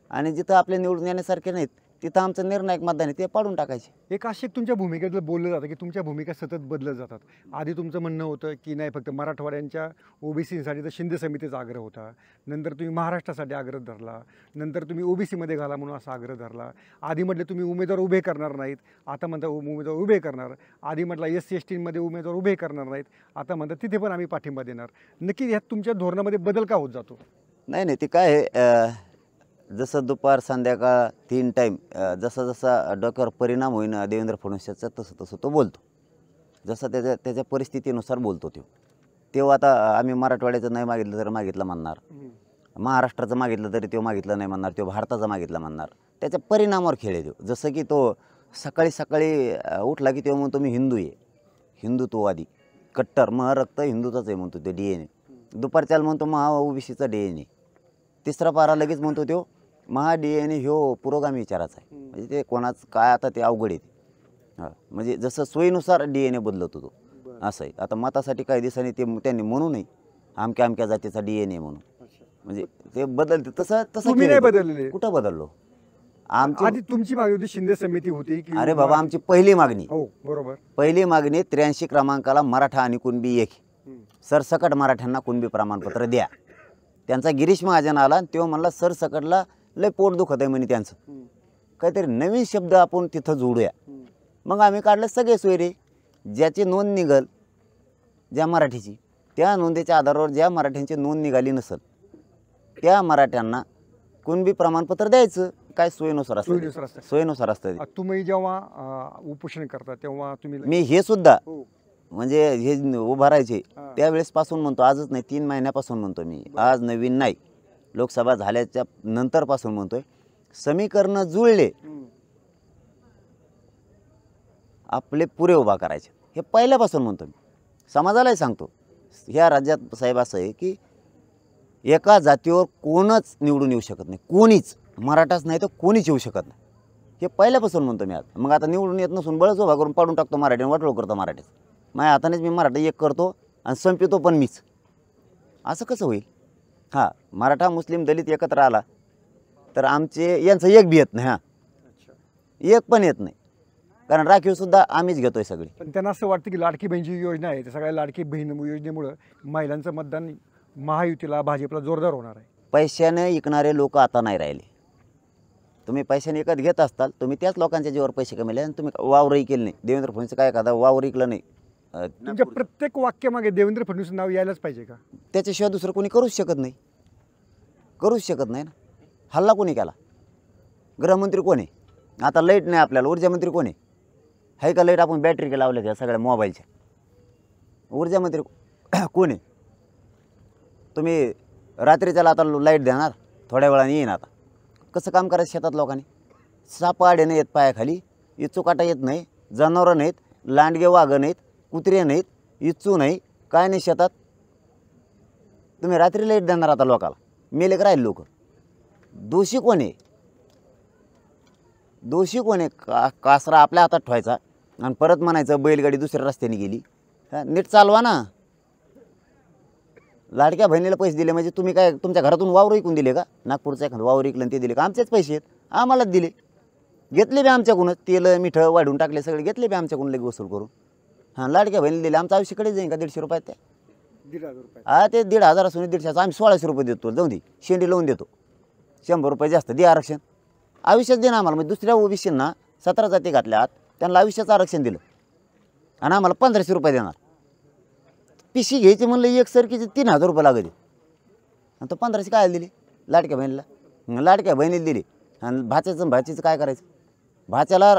आणि जिथं आपले निवडून येण्यासारखे नाहीत तिथं आमचं निर्णायक मतदान आहे ते पाडून टाकायचे एक असे तुमच्या भूमिकेतलं बोललं जातं की तुमच्या भूमिका सतत बदलत जातात आधी तुमचं म्हणणं होतं की नाही फक्त मराठवाड्यांच्या ओबीसीसाठी तर शिंदे समितीचा आग्रह होता नंतर तुम्ही महाराष्ट्रासाठी आग्रह धरला नंतर तुम्ही ओबीसीमध्ये घाला म्हणून असा आग्रह धरला आधी म्हटलं तुम्ही उमेदवार उभे करणार नाहीत आता म्हणता उमेदवार उभे करणार आधी म्हटलं एस सी एस टीमध्ये उमेदवार उभे करणार नाहीत आता म्हणतात तिथे पण आम्ही पाठिंबा देणार नक्की ह्यात तुमच्या धोरणामध्ये बदल का होत जातो नाही नाही ते काय जसं दुपार संध्याकाळ तीन टाईम जसा जसा डोक्यावर परिणाम होईन देवेंद्र फडणवीस तसं तसं तो बोलतो जसा त्याच्या त्याच्या परिस्थितीनुसार बोलतो तो तेव्हा आता आम्ही मराठवाड्याचं नाही मागितलं तर मागितलं म्हणणार महाराष्ट्राचं मागितलं तरी तो मागितलं नाही म्हणणार तो भारताचं मागितलं म्हणणार त्याच्या परिणामावर खेळ देऊ जसं की तो सकाळी सकाळी उठला की तो म्हणतो मी हिंदू आहे हिंदुत्ववादी कट्टर रक्त हिंदूचाच आहे म्हणतो ते डी एन ए दुपारच्याला म्हणतो महा ओबीसीचा डी एन ए तिसरा पारा लगेच म्हणतो तो महाडीएनए ह्यो पुरोगामी विचाराचा आहे म्हणजे ते कोणाच काय आता ते अवघड आहे म्हणजे जसं सोयीनुसार डी एन ए बदलत होतो असं आहे आता मतासाठी काही दिवसांनी ते त्यांनी म्हणू नये आमक्या अमक्या जातीचा डी एन ए म्हणून म्हणजे ते बदलते तसं तसं नाही बदलले कुठं बदललो आमची तुमची मागणी होती शिंदे समिती होती अरे बाबा आमची पहिली मागणी हो, बरोबर पहिली मागणी त्र्याऐंशी क्रमांकाला मराठा आणि कुणबी एक सरसकट मराठ्यांना कुणबी प्रमाणपत्र द्या त्यांचा गिरीश महाजन आला आणि तेव्हा म्हणला सरसकटला लय पोट दुखत आहे म्हणे त्यांचं काहीतरी नवीन शब्द आपण तिथं जोडूया मग आम्ही काढलं सगळे सोयरे ज्याची नोंद निघल ज्या मराठीची त्या नोंदीच्या आधारावर ज्या मराठ्यांची नोंद निघाली नसल त्या मराठ्यांना कुणबी प्रमाणपत्र द्यायचं काय सोयीनुसार असतं सोयीनुसार असतं तुम्ही जेव्हा उपोषण करता तेव्हा तुम्ही मी हे सुद्धा हो. म्हणजे हे उभारायचे त्यावेळेस पासून म्हणतो आजच नाही तीन महिन्यापासून म्हणतो मी आज नवीन नाही लोकसभा झाल्याच्या नंतरपासून म्हणतोय समीकरणं जुळले आपले पुरे उभा करायचे हे पहिल्यापासून म्हणतो मी समाजालाही सांगतो ह्या राज्यात साहेब असं आहे की एका जातीवर कोणच निवडून येऊ शकत नाही कोणीच मराठाच नाही तर कोणीच येऊ शकत नाही हे पहिल्यापासून म्हणतो मी आता मग आता निवडून येत नसून बळच उभा करून पाडून टाकतो मराठीने वाटलो करतो मराठीच माझ्या हातानेच मी मराठी एक करतो आणि संपितो पण मीच असं कसं होईल हां मराठा मुस्लिम दलित एकत्र आला तर आमचे यांचं एक बी येत नाही हां एक पण येत नाही कारण राखीव सुद्धा आम्हीच घेतोय सगळी पण त्यांना असं वाटतं की लाडकी बहिणीची योजना आहे त्या सगळ्या लाडकी बहीण योजनेमुळं महिलांचं मतदान महायुतीला भाजपला जोरदार होणार आहे पैशाने ऐकणारे लोक आता नाही राहिले तुम्ही पैशाने एकत घेत असताल तुम्ही त्याच लोकांच्या जीवावर पैसे कमवले आणि तुम्ही वावरही केले नाही देवेंद्र फडणवीस काय एखादा वावर ऐकलं नाही तुमच्या प्रत्येक वाक्यामागे देवेंद्र फडणवीस नाव यायलाच पाहिजे का त्याच्याशिवाय दुसरं कोणी करूच शकत नाही करूच शकत नाही ना हल्ला कोणी केला गृहमंत्री कोण आहे आता लाईट नाही आपल्याला ऊर्जामंत्री कोण आहे हाय का लाईट आपण बॅटरी लावल्या त्या सगळ्या मोबाईलच्या ऊर्जामंत्री कोण आहे तुम्ही रात्री त्याला आता लाईट देणार थोड्या वेळाने येईन आता कसं काम करायचं शेतात लोकांनी सापाडे नाही येत पायाखाली इचुकाटा येत नाही जनावरं नाहीत लांडगे वाघ नाहीत कुत्रे नाहीत इच्छू नाही काय नाही शेतात तुम्ही रात्री लाईट देणार आता लोकाला मेले का राहील लोक दोषी कोण आहे दोषी कोण आहे का कासरा आपल्या हातात ठेवायचा आणि परत म्हणायचं बैलगाडी दुसऱ्या रस्त्याने गेली नीट चालवा ना लाडक्या बहिणीला पैसे दिले म्हणजे तुम्ही काय तुमच्या घरातून वावर ऐकून दिले का नागपूरचा एखादं वावर ऐकलं ते दिले का आमचेच पैसे आहेत आम्हालाच दिले घेतले बी आमच्याकडूनच तेल मिठं वाढून टाकले सगळे घेतले बी आमच्याकडून लगे वसूल करून हां लाडक्या बहिणी दिले आमचं आयुष्य कडे जाईन का दीडशे रुपयात ते दीड हजार रुपये हा ते दीड हजार असून दीडशेचं आम्ही सोळाशे रुपये देतो जाऊ दे शेंडी लावून देतो शंभर रुपये जास्त दे आरक्षण आयुष्यात देणं आम्हाला म्हणजे दुसऱ्या ओबीसींना सतरा जाती घातल्या त्यांना आयुष्याचं आरक्षण दिलं आणि आम्हाला पंधराशे रुपये देणार पिशी घ्यायची म्हणलं एक सरकीचे तीन हजार रुपये लागले आणि तो पंधराशे काय दिली लाडक्या बहिणीला लाडक्या बहिणीला दिली आणि भाच्याचं भाचीचं काय करायचं भाच्याला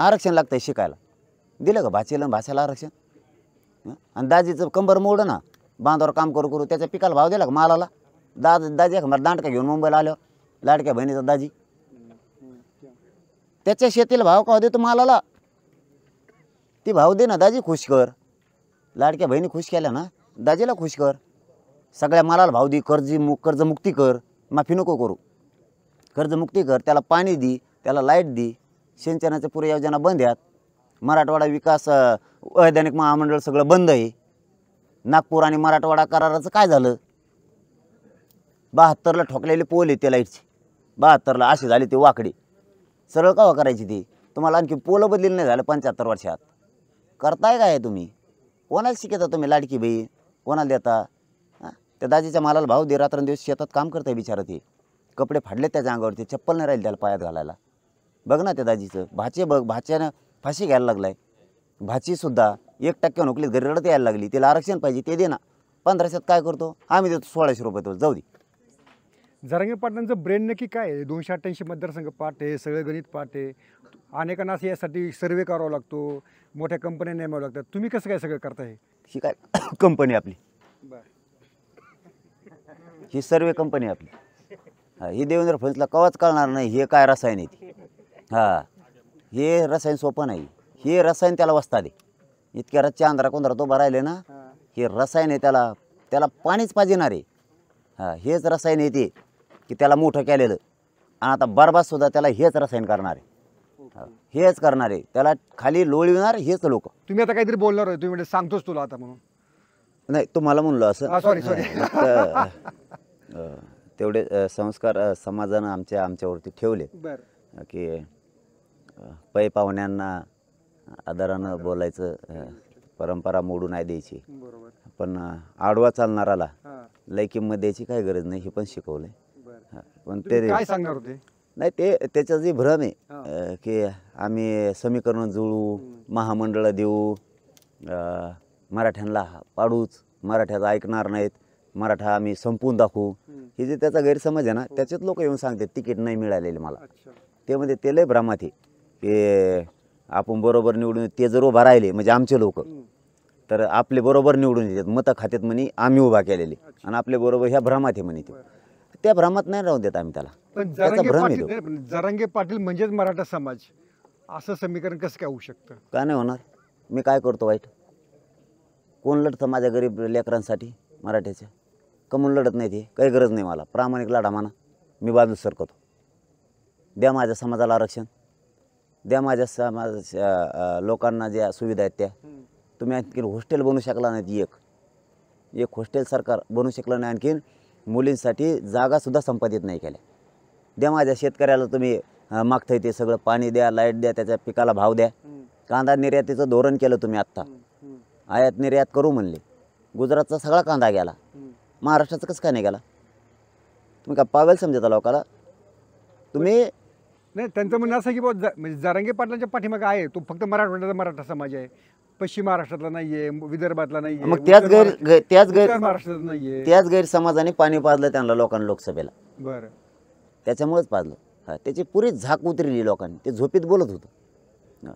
आरक्षण लागतं आहे शिकायला दिलं का भाचेला भाषेला आरक्षण आणि दाजीचं कंबर मोडं ना बांधावर काम करू करू त्याच्या पिकाला भाव दिला का मालाला दाज दाजी मला दांडका घेऊन मुंबईला आलो लाडक्या बहिणीचा दाजी त्याच्या शेतीला भाव का देतो मालाला ती भाव दे ना दाजी खुश कर लाडक्या बहिणी खुश केल्या ना दाजीला खुश कर सगळ्या मालाला भाव दे कर्ज मु कर्जमुक्ती कर माफी नको करू कर्जमुक्ती कर त्याला पाणी दी त्याला लाईट दी सिंचनाच्या पुरे योजना बंद यात मराठवाडा विकास वैधानिक महामंडळ सगळं बंद आहे नागपूर आणि मराठवाडा कराराचं काय झालं बहात्तरला ठोकलेले पोल येते लाईटचे बहात्तरला अशी झाले ते वाकडी सरळ का करायची ती तुम्हाला आणखी पोलं बदलील नाही झालं पंच्याहत्तर वर्षात करताय काय तुम्ही कोणाला शिकता तुम्ही लाडकी बाई कोणाला देता त्या दाजीच्या मालाला भाऊ दे रात्रंदिवस शेतात काम करताय बिचारा ते कपडे फाडले त्याच्या अंगावरती चप्पल नाही राहील त्याला पायात घालायला बघ ना त्या दाजीचं भाचे बघ भाच्यानं फाशी घ्यायला लागलाय भाचीसुद्धा एक टक्के नोकलीत घरी रडत यायला लागली तिला आरक्षण पाहिजे ते दे ना पंधराशेत काय करतो आम्ही देतो सोळाशे रुपये तो जाऊ दे जरंगे पाटलांचं ब्रेन नक्की काय आहे दोनशे अठ्ठ्याऐंशी मतदारसंघ पाठ आहे सगळे गणित पाठ आहे अनेकांना असं यासाठी सर्वे करावा लागतो मोठ्या कंपन्या नेमाव्या लागतात तुम्ही कसं काय सगळं करताय ही काय कंपनी आपली ही सर्वे कंपनी आपली हा ही देवेंद्र फडणवीसला कवाच कळणार नाही हे काय रसायन आहे ती हां हे रसायन सोपं नाही हे रसायन त्याला वसता दे इतक्या रच्च्या आंध्रा कोंधरा तो राहिले ना हे रसायन आहे त्याला त्याला पाणीच ना रे हा हेच रसायन येते की त्याला मोठं केलेलं आणि आता सुद्धा त्याला हेच रसायन करणार आहे हेच करणार आहे त्याला खाली लोळविणार हेच लोक तुम्ही आता काहीतरी बोलणार आहे तुम्ही म्हणजे सांगतोच तुला आता म्हणून नाही तुम्हाला म्हणलो असं सॉरी सॉरी तेवढे संस्कार समाजानं आमच्या आमच्यावरती ठेवले की पै पाहुण्यांना आदरानं बोलायचं परंपरा मोडून आहे द्यायची पण आडवा चालणाराला आला लैकीमध्ये द्यायची काय गरज नाही हे पण शिकवलंय पण ते नाही ते त्याचा जे भ्रम आहे की आम्ही समीकरण जुळू महामंडळ देऊ मराठ्यांना पाडूच मराठ्याचा ऐकणार नाहीत मराठा आम्ही संपून दाखवू हे जे त्याचा गैरसमज आहे ना हो. त्याच्यात लोक येऊन सांगतात तिकीट नाही मिळालेले मला ते म्हणजे ते लय भ्रमात आहे ते आपण बरोबर निवडून ते जर उभा राहिले म्हणजे आमचे लोक तर आपले बरोबर निवडून येतात मतं खात्यात म्हणे आम्ही उभा केलेले आणि आपले बरोबर ह्या भ्रमात आहे म्हणे ते त्या भ्रमात नाही राहून देत आम्ही त्याला पण त्याचा जरांगे पाटील येतो म्हणजेच मराठा समाज असं समीकरण कसं काय होऊ शकतं का नाही होणार मी काय करतो वाईट कोण लढतं माझ्या गरीब लेकरांसाठी मराठ्याच्या कमून लढत नाही ते काही गरज नाही मला प्रामाणिक लढा म्हणा मी बाजूस सरकतो द्या माझ्या समाजाला आरक्षण द्या माझ्या समाज लोकांना ज्या सुविधा आहेत त्या तुम्ही आणखी हॉस्टेल बनवू शकला नाहीत एक एक हॉस्टेल सरकार बनवू शकलं नाही आणखीन मुलींसाठी जागासुद्धा संपादित नाही केल्या द्या माझ्या शेतकऱ्याला तुम्ही मागता येते सगळं पाणी द्या लाईट द्या त्याच्या पिकाला भाव द्या कांदा निर्यातीचं धोरण केलं तुम्ही आत्ता आयात निर्यात करू म्हणले गुजरातचा सगळा कांदा गेला महाराष्ट्राचा कसं काय नाही गेला तुम्ही का पावेल समजता लोकाला तुम्ही नाही त्यांचं म्हणणं असं की बा म्हणजे पाटलांच्या पाठीमागे आहे तो फक्त मराठवाड्याचा मराठा समाज आहे पश्चिम महाराष्ट्रातला नाहीये विदर्भातला नाहीये मग त्याच गैर त्याच गैर महाराष्ट्रात महाराष्ट्रात नाहीये त्याच गैरसमाजाने पाणी पाजलं त्यांना लोकांना लोकसभेला बरं त्याच्यामुळेच पाजलं हां त्याची पुरी झाक उतरली लोकांनी ते झोपीत बोलत होतं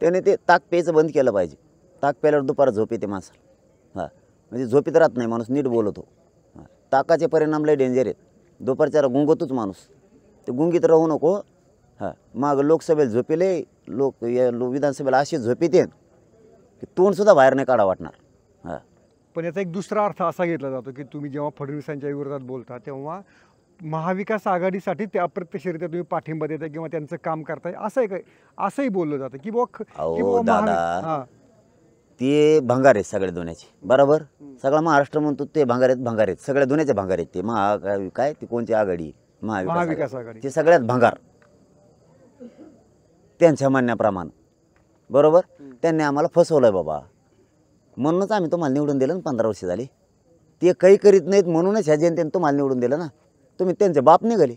त्याने ते ताक प्यायचं बंद केलं पाहिजे ताक प्यायल्यावर दुपार झोप येते माणसाला हां म्हणजे झोपेत राहत नाही माणूस नीट बोलतो हां ताकाचे परिणाम लय डेंजर आहेत दुपारच्या गुंगतोच माणूस ते गुंगीत राहू नको हां लोकसभेत लोकसभेला झोपेले लोक या विधानसभेला असे झोपेते की तोंडसुद्धा बाहेर नाही काढा वाटणार हां पण याचा एक दुसरा अर्थ असा घेतला जातो की तुम्ही जेव्हा फडणवीसांच्या विरोधात बोलता तेव्हा महाविकास आघाडीसाठी त्या अप्रत्यक्षरित्या तुम्ही पाठिंबा देता किंवा त्यांचं काम करताय असं काय असंही बोललं जातं की बुवा ते भंगार आहेत सगळ्या दोन्याचे बरोबर सगळा महाराष्ट्र म्हणतो ते भंगार आहेत भंगार आहेत सगळ्या दोन्याचे भंगार आहेत ते महा काय ते कोणती आघाडी महाविकास आघाडी ते सगळ्यात भंगार त्यांच्या म्हणण्याप्रमाणे बरोबर त्यांनी आम्हाला फसवलं आहे बाबा म्हणूनच आम्ही तुम्हाला निवडून दिलं ना पंधरा वर्ष झाली ते काही करीत नाहीत म्हणूनच ह्या जनतेने तुम्हाला निवडून दिलं ना तुम्ही त्यांचे बाप निघाले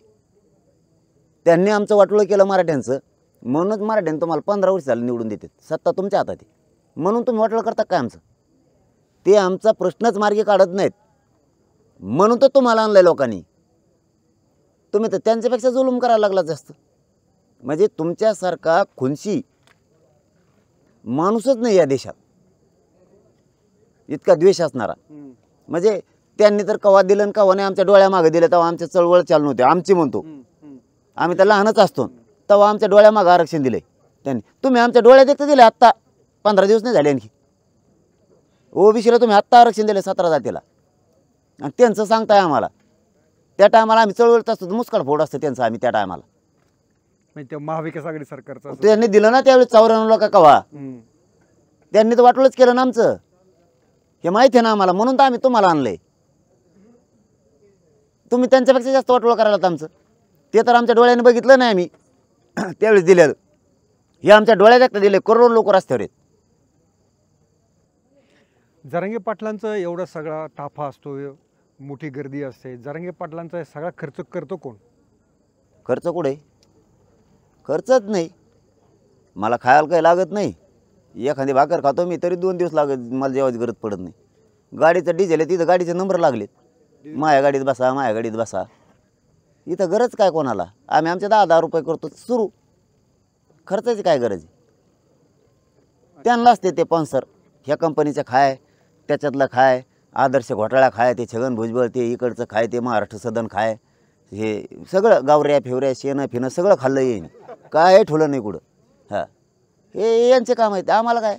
त्यांनी आमचं वाटलं केलं मराठ्यांचं म्हणूनच मराठ्यांनी तुम्हाला पंधरा वर्ष झालं निवडून देतात सत्ता तुमच्या हातात म्हणून तुम्ही वाटलं करता काय आमचं ते आमचा प्रश्नच मार्गी काढत नाहीत म्हणून तर तुम्हाला आणलं आहे लोकांनी तुम्ही तर त्यांच्यापेक्षा जुलूम करायला लागला जास्त म्हणजे तुमच्यासारखा खुनशी माणूसच नाही या देशात इतका द्वेष असणारा म्हणजे त्यांनी तर कवा दिलं कवा नाही आमच्या डोळ्यामागे दिलं तेव्हा आमच्या चळवळ चालू नव्हते आमची म्हणतो आम्ही तर लहानच असतो तेव्हा आमच्या मागे आरक्षण दिले त्यांनी तुम्ही आमच्या डोळ्यात एकतर दिले आत्ता पंधरा दिवस नाही झाले आणखी ओबीसीला तुम्ही आत्ता आरक्षण दिले सतरा जातीला आणि त्यांचं सांगताय आम्हाला त्या टायमाला आम्ही चळवळत असतो मुस्काळ फोड असतं त्यांचं आम्ही त्या टायमाला महाविकास आघाडी सरकारचं त्यांनी दिलं ना त्यावेळी चौऱ्याण्णव का कवा त्यांनी तर वाटलंच केलं ना आमचं हे माहिती आहे ना आम्हाला म्हणून तर आम्ही तुम्हाला आणलंय तुम्ही त्यांच्यापेक्षा जास्त वाटोळं करायला आमचं ते तर आमच्या डोळ्याने बघितलं नाही आम्ही त्यावेळेस दिलेलं हे आमच्या डोळ्यात एकदा दिले करोड लोक रस्त्यावर आहेत जरंगे पाटलांचं एवढा सगळा ताफा असतो मोठी गर्दी असते जरंगे पाटलांचा सगळा खर्च करतो कोण खर्च कुठे खर्चच नाही मला खायला काही लागत नाही एखादी भाकर खातो मी तरी दोन दिवस लागत मला जेवायची गरज पडत नाही गाडीचं डिझेल आहे तिथं गाडीचे नंबर लागलेत माझ्या गाडीत बसा माझ्या गाडीत बसा इथं गरज काय कोणाला आम्ही आमचे दहा दहा रुपये करतो सुरू खर्चाची काय गरज आहे असते ते पॉन्सर ह्या कंपनीचं खाय त्याच्यातलं खाय आदर्श घोटाळा खाय ते छगन भुजबळ ते इकडचं खाय ते महाराष्ट्र सदन खाय हे सगळं गावऱ्या फेवऱ्या शेणं फिणं सगळं खाल्लं येईन काय ठेवलं नाही कुठं हां हे यांचे काम आहेत आम्हाला काय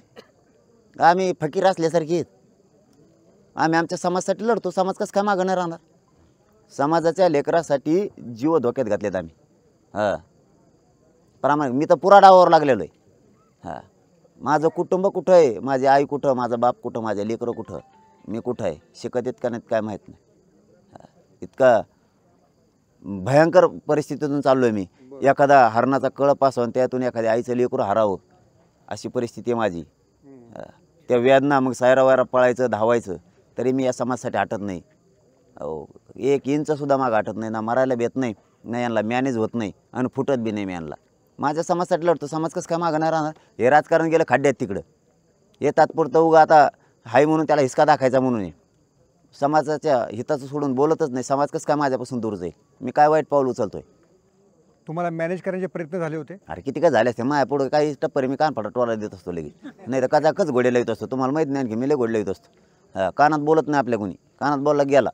आम्ही फकीर असल्यासारखी आम्ही आमच्या समाजासाठी लढतो समाज कसं काय मागणार राहणार समाजाच्या लेकरासाठी जीव धोक्यात घातलेत आम्ही हां प्रामाणिक मी तर पुरा डावावर लागलेलो आहे हां माझं कुटुंब कुठं आहे माझी आई कुठं माझा बाप कुठं माझे लेकरं कुठं मी कुठं आहे शिकत येत का नाहीत काय माहीत नाही इतका भयंकर परिस्थितीतून चाललो आहे मी एखादा हरणाचा कळप असावं त्यातून एखाद्या आईचं लेकरू हरावं अशी परिस्थिती आहे माझी त्या वेदना मग सायरा वायरा पळायचं धावायचं तरी मी या समाजासाठी आटत नाही एक एक इंचसुद्धा माग आटत नाही ना मरायला भेट नाही ना यांना मॅनेज होत नाही आणि फुटत बी नाही मी यांना माझ्या समाजासाठी लढतो समाज कसं काय मागणार राहणार हे राजकारण गेलं खाड्यात तिकडं हे तात्पुरतं उगा आता हाय म्हणून त्याला हिसका दाखायचा म्हणून समाजाच्या हिताचं सोडून बोलतच नाही समाज कसं काय माझ्यापासून दूर जाईल मी काय वाईट पाऊल उचलतो आहे तुम्हाला मॅनेज करायचे प्रयत्न झाले होते अरे किती काय झाले असते मग पुढे काही टप्पर मी कान टोला देत असतो लगेच नाही तर कदाकच गोडे लावत असतो तुम्हाला माहीत नाही की मी लय गोडे लावत असतो कानात बोलत नाही आपल्या कोणी कानात बोलला गेला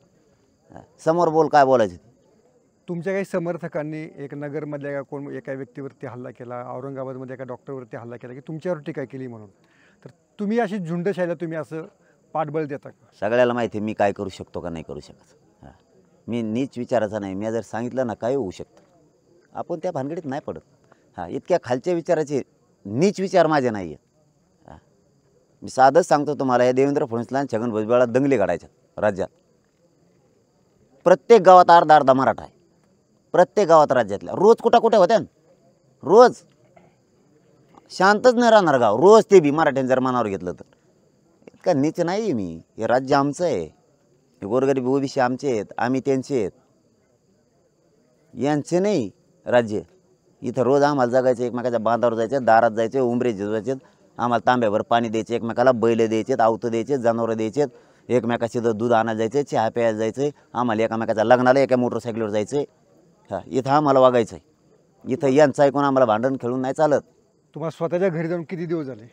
समोर बोल काय बोलायचं तुमच्या काही समर्थकांनी एक नगरमधल्या एका कोण एका व्यक्तीवरती हल्ला केला औरंगाबादमध्ये एका डॉक्टरवरती हल्ला केला की तुमच्यावर टीका केली म्हणून तर तुम्ही अशी झुंडशाहीला तुम्ही असं पाठबळ देता का सगळ्याला माहिती आहे मी काय करू शकतो का नाही करू शकत मी नीच विचारायचा नाही मी जर सांगितलं ना काय होऊ शकतं आपण त्या भानगडीत नाही पडत हां इतक्या खालच्या विचाराचे नीच विचार माझे नाही आहेत मी साधंच सांगतो तुम्हाला या देवेंद्र फडणवीसला आणि छगन भुजबळाला दंगली काढायच्या राज्यात प्रत्येक गावात अर्धा अर्धा मराठा आहे प्रत्येक गावात राज्यातल्या रोज कुठं कुठे होत्या रोज शांतच नाही राहणार गाव रोज ते बी मराठ्यांनी जर मनावर घेतलं तर इतका नीच नाही आहे मी हे राज्य आमचं आहे हे गोरगरीब ओबीसी आमचे आहेत आम्ही त्यांचे आहेत यांचे नाही राज्य इथं रोज आम्हाला जगायचं एकमेकाच्या बांधावर जायचे दारात जायचे उमरे झिजवायचे आम्हाला तांब्यावर पाणी द्यायचे एकमेकाला बैल द्यायचे आवतं द्यायचे जनावरं द्यायचे एकमेकाचे दूध आणायला जायचे चहा प्यायला जायचं आम्हाला एकामेकाच्या लग्नाला एका मोटरसायकलवर जायचं हां इथं आम्हाला वागायचं आहे इथं यांचं ऐकून आम्हाला भांडण खेळून नाही चालत तुम्हाला स्वतःच्या घरी जाऊन किती दिवस झाले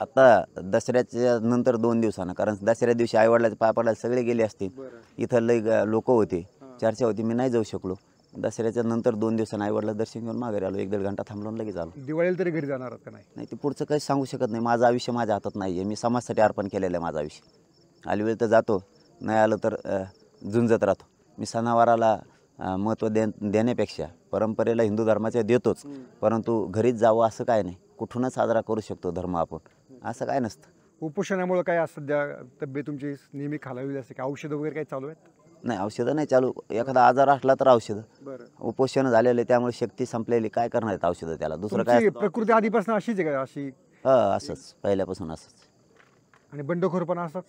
आता दसऱ्याच्या नंतर दोन दिवसानं कारण दसऱ्या दिवशी आईवडिलाचे पाय पडायला सगळे गेले असतील इथं लई लोक होते चर्चा होती मी नाही जाऊ शकलो दसऱ्याच्या नंतर दोन दिवसांनी आईवडला दर्शन घेऊन माघारी आलो एक दीड घंटा थांबलो लगेच आलो दिवाळीला तरी घरी जाणार का नाही नाही ते पुढचं काही सांगू शकत नाही माझं आयुष्य माझ्या हातात नाही आहे मी समाजासाठी अर्पण केलेलं आहे माझं आयुष्य आली वेळ तर जातो नाही आलं तर झुंजत राहतो मी सणावाराला महत्त्व दे देण्यापेक्षा परंपरेला हिंदू धर्माच्या देतोच परंतु घरीच जावं असं काय नाही कुठूनच साजरा करू शकतो धर्म आपण असं काय नसतं उपोषणामुळे काय आज सध्या तब्येत तुमची नेहमी खालावली असते का औषधं वगैरे काही चालू आहेत नाही औषधं नाही चालू एखादा आजार असला तर औषधं उपोषण झालेले त्यामुळे शक्ती संपलेली काय करणार आहेत औषधं त्याला दुसरं काय प्रकृती आधीपासून अशीच आहे अशी हा असंच पहिल्यापासून असंच आणि बंडखोर पण असंच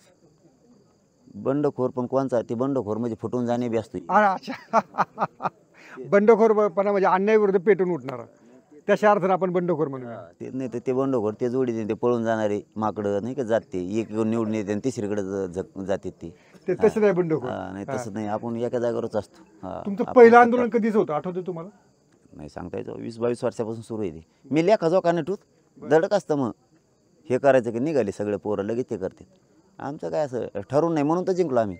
बंडखोर पण कोणचा ती बंडखोर म्हणजे फुटून जाणे बी असतो बंडखोर पण बंडखोरपणा म्हणजे विरुद्ध पेटून उठणार त्याच्या अर्थ आपण बंडखोर म्हणूया ते नाही तर ते बंडखोर ते जोडी ते पळून जाणारे माकडं नाही का जाते एक निवडून येते आणि तिसरीकडे जाते ती ते तसे नाही पण हा, नाही तसं नाही आपण एका जागेवरच असतो तुमचं पहिलं आंदोलन कधीच होतं आठवतं तुम्हाला नाही सांगता येतो वीस बावीस वर्षापासून सुरू आहे ते मी लेखा जो का नटूत धडक असतं मग हे करायचं की निघाले सगळे पोरं लगेच ते करते आमचं काय असं ठरवून नाही म्हणून तर जिंकलो आम्ही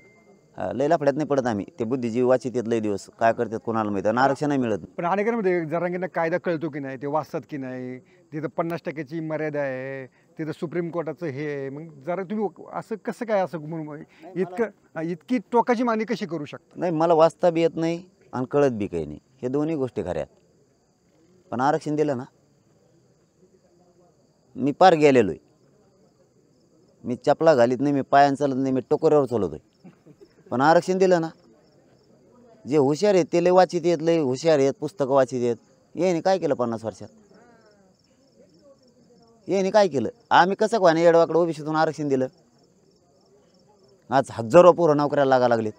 लई लफड्यात नाही पडत आम्ही ते बुद्धिजीव वाचित येत लय दिवस काय करतात कोणाला माहिती आरक्षण नाही मिळत पण पण अनेकांमध्ये जरांगींना कायदा कळतो की नाही ते वाचतात की नाही तिथं पन्नास टक्क्याची मर्यादा आहे तिथं सुप्रीम कोर्टाचं हे आहे मग जरा तुम्ही असं कसं काय असं म्हणून इतकं इतकी टोकाची मागणी कशी करू शकता नाही मला वाचता बी येत नाही आणि कळत बी काही नाही हे दोन्ही गोष्टी खऱ्या पण आरक्षण दिलं ना मी पार गेलेलो आहे मी चपला घालीत नाही मी पायान चालत नाही मी टोकोऱ्यावर चालवतो आहे पण आरक्षण दिलं ना जे हुशार आहेत ते लय वाचित येत लय हुशार आहेत पुस्तकं वाचित येत याने काय केलं पन्नास वर्षात यांनी काय केलं आम्ही कसं कोणी येडवाकडे ओबीसीतून आरक्षण दिलं आज हजारो पोरं नोकऱ्याला लागा लागलेत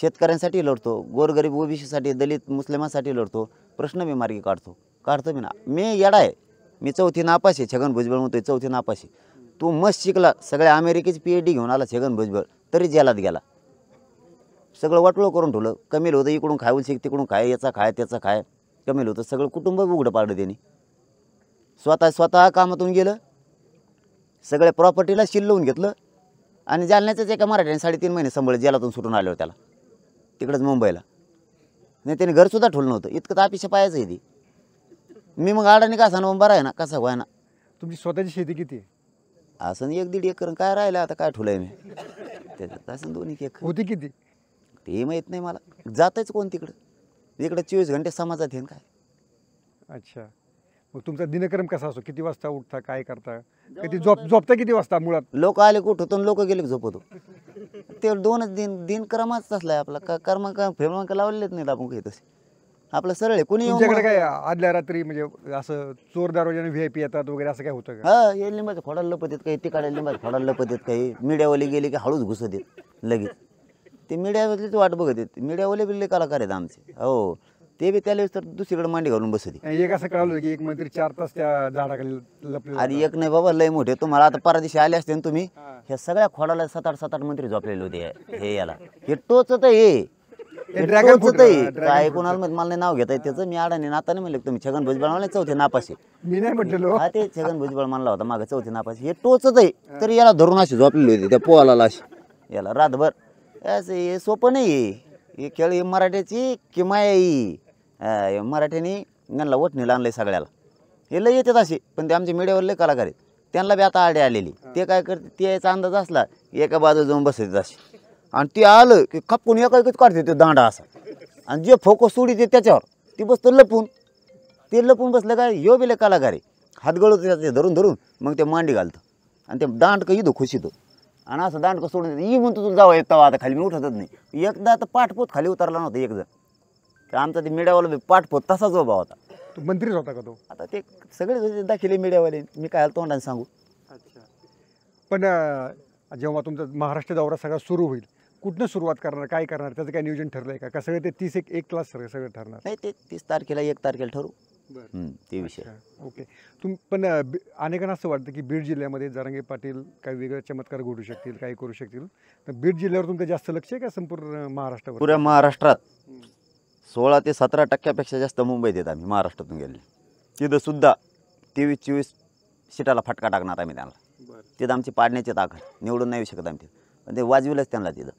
शेतकऱ्यांसाठी लढतो गोरगरीब ओबीसीसाठी दलित मुस्लिमांसाठी लढतो प्रश्न मी मार्गी काढतो काढतो मी ना मी येडा आहे मी चौथी नापाशी छगन भुजबळ म्हणतोय चौथी नापाशी तू मस्त शिकला सगळ्या अमेरिकेचे पी एच डी घेऊन आला छगन भुजबळ तरी जेलात गेला सगळं वाटोळं करून ठेवलं कमी होतं इकडून खाऊन शिक तिकडून खाय याचा खाय त्याचा खाय कमी होतं सगळं कुटुंब उघडं पाडलं त्यांनी स्वतः स्वतः कामातून गेलं सगळ्या प्रॉपर्टीला शिल्लवून घेतलं आणि जालन्याचंच एका मराठ्याने साडेतीन महिने संभळ जेलातून सुटून आलो त्याला तिकडंच मुंबईला नाही त्याने घरसुद्धा ठेवलं नव्हतं इतकं तापिशा पायाचं आहे ती मी मग आडाने का सांग बरं आहे ना कसा व्हाय ना तुमची स्वतःची शेती किती असं एक दीड एकर काय राहिलं आता काय ठेवलं आहे मी त्याच्यात असं दोन एक एकर होती किती ते माहीत नाही मला जातायच कोण तिकडं इकडं चोवीस घंटे समाजात येईन काय अच्छा मग तुमचा दिनक्रम कसा असतो किती वाजता उठता काय करता किती झोप झोपता किती वाजता मुळात लोक आले कुठं लोक गेले झोपतो ते दोनच दिन दिनक्रमच असलाय आपला का क्रमांक क्रमांक लावलेलेच आपण काही तसे आपलं सरळ आहे कोणी काय आदल्या रात्री म्हणजे असं चोर दरवाजाने व्ही आय पी येतात वगैरे असं काय होतं हा हे खोडाला लपत काही तिकडे लिंबाचं खोडाला लपत काही मीडियावाले गेले की हळूच घुसत येत लगेच ते मीडियावरलीच वाट बघत येत मीडियावाले बिल्ले कलाकार आहेत आमचे हो ते बी त्याला तर दुसरीकडे मांडी घालून बसते एक असं की एक मंत्री चार तास त्या झाडाखाली लपले एक नाही बाबा लय मोठे तुम्हाला आता परदेशी आले असते ना तुम्ही ह्या सगळ्या खोडाला सात आठ सात आठ मंत्री झोपलेले होते हे याला हे टोचत हे काय कोणाला मला नाही नाव घेताय त्याचं मी आडाने नाताने म्हणलं तुम्ही छगन भुजबळ म्हणले चौथे नापाशी मी नाही म्हटलेलो हा ते छगन भुजबळ म्हणला होता मागे चौथे नापाशी हे टोचत आहे तरी याला धरून अशी झोपलेली होती त्या पोहाला याला रातभर असं हे सोपं नाही हे खेळ मराठ्याची मराठ्याची किमाया मराठ्यांनी यांना नेलं आणलं आहे सगळ्याला हे लय येतात असे पण ते आमच्या मीडियावर लय कलाकार आहेत त्यांना बी आता आडी आलेली ते काय करते ते यायचा अंदाज असला एका बाजूला जाऊन बसत असे आणि ते आलं की खपून एका एकच काढते ते दांडा असा आणि जे फोकस सोडीते त्याच्यावर ती बसतो लपून ते लपून बसलं काय यो बिले कलाकार आहे हातगळ ते धरून धरून मग ते मांडी घालतं आणि ते दांडकं येतो खुशीतो आणि असं दांडकं सोडून ई म्हणतो तुला जावं येतो आता खाली मी उठतच नाही एकदा आता पाठपोत खाली उतरला नव्हता एकदा तर आमचा ते मीडियावाला पाठपोत तसाच उभा होता तो मंत्रीच होता का तो आता ते सगळे दाखिले मीडियावाले मी काय तोंडाने सांगू अच्छा पण जेव्हा तुमचा महाराष्ट्र दौरा सगळा सुरू होईल कुठनं सुरुवात करणार काय करणार त्याचं काय नियोजन ठरलंय का का सगळं ते तीस एक एक क्लास सगळं ठरणार नाही ते तीस तारखेला एक तारखेला ठरवू ते विषय ओके तुम पण अनेकांना असं वाटतं की बीड जिल्ह्यामध्ये जारंगे पाटील काही वेगळे चमत्कार घडू शकतील काही करू शकतील तर बीड जिल्ह्यावर तुमचं जास्त लक्ष आहे का संपूर्ण महाराष्ट्रावर पुऱ्या महाराष्ट्रात सोळा ते सतरा टक्क्यापेक्षा जास्त मुंबईत येत आम्ही महाराष्ट्रातून गेले तिथंसुद्धा तेवीस चोवीस सीटाला फटका टाकणार आम्ही त्यांना तिथं आमची पाडण्याची ताकद निवडून नाही येऊ शकत आम्ही पण ते वाजविलंच त्यांना तिथं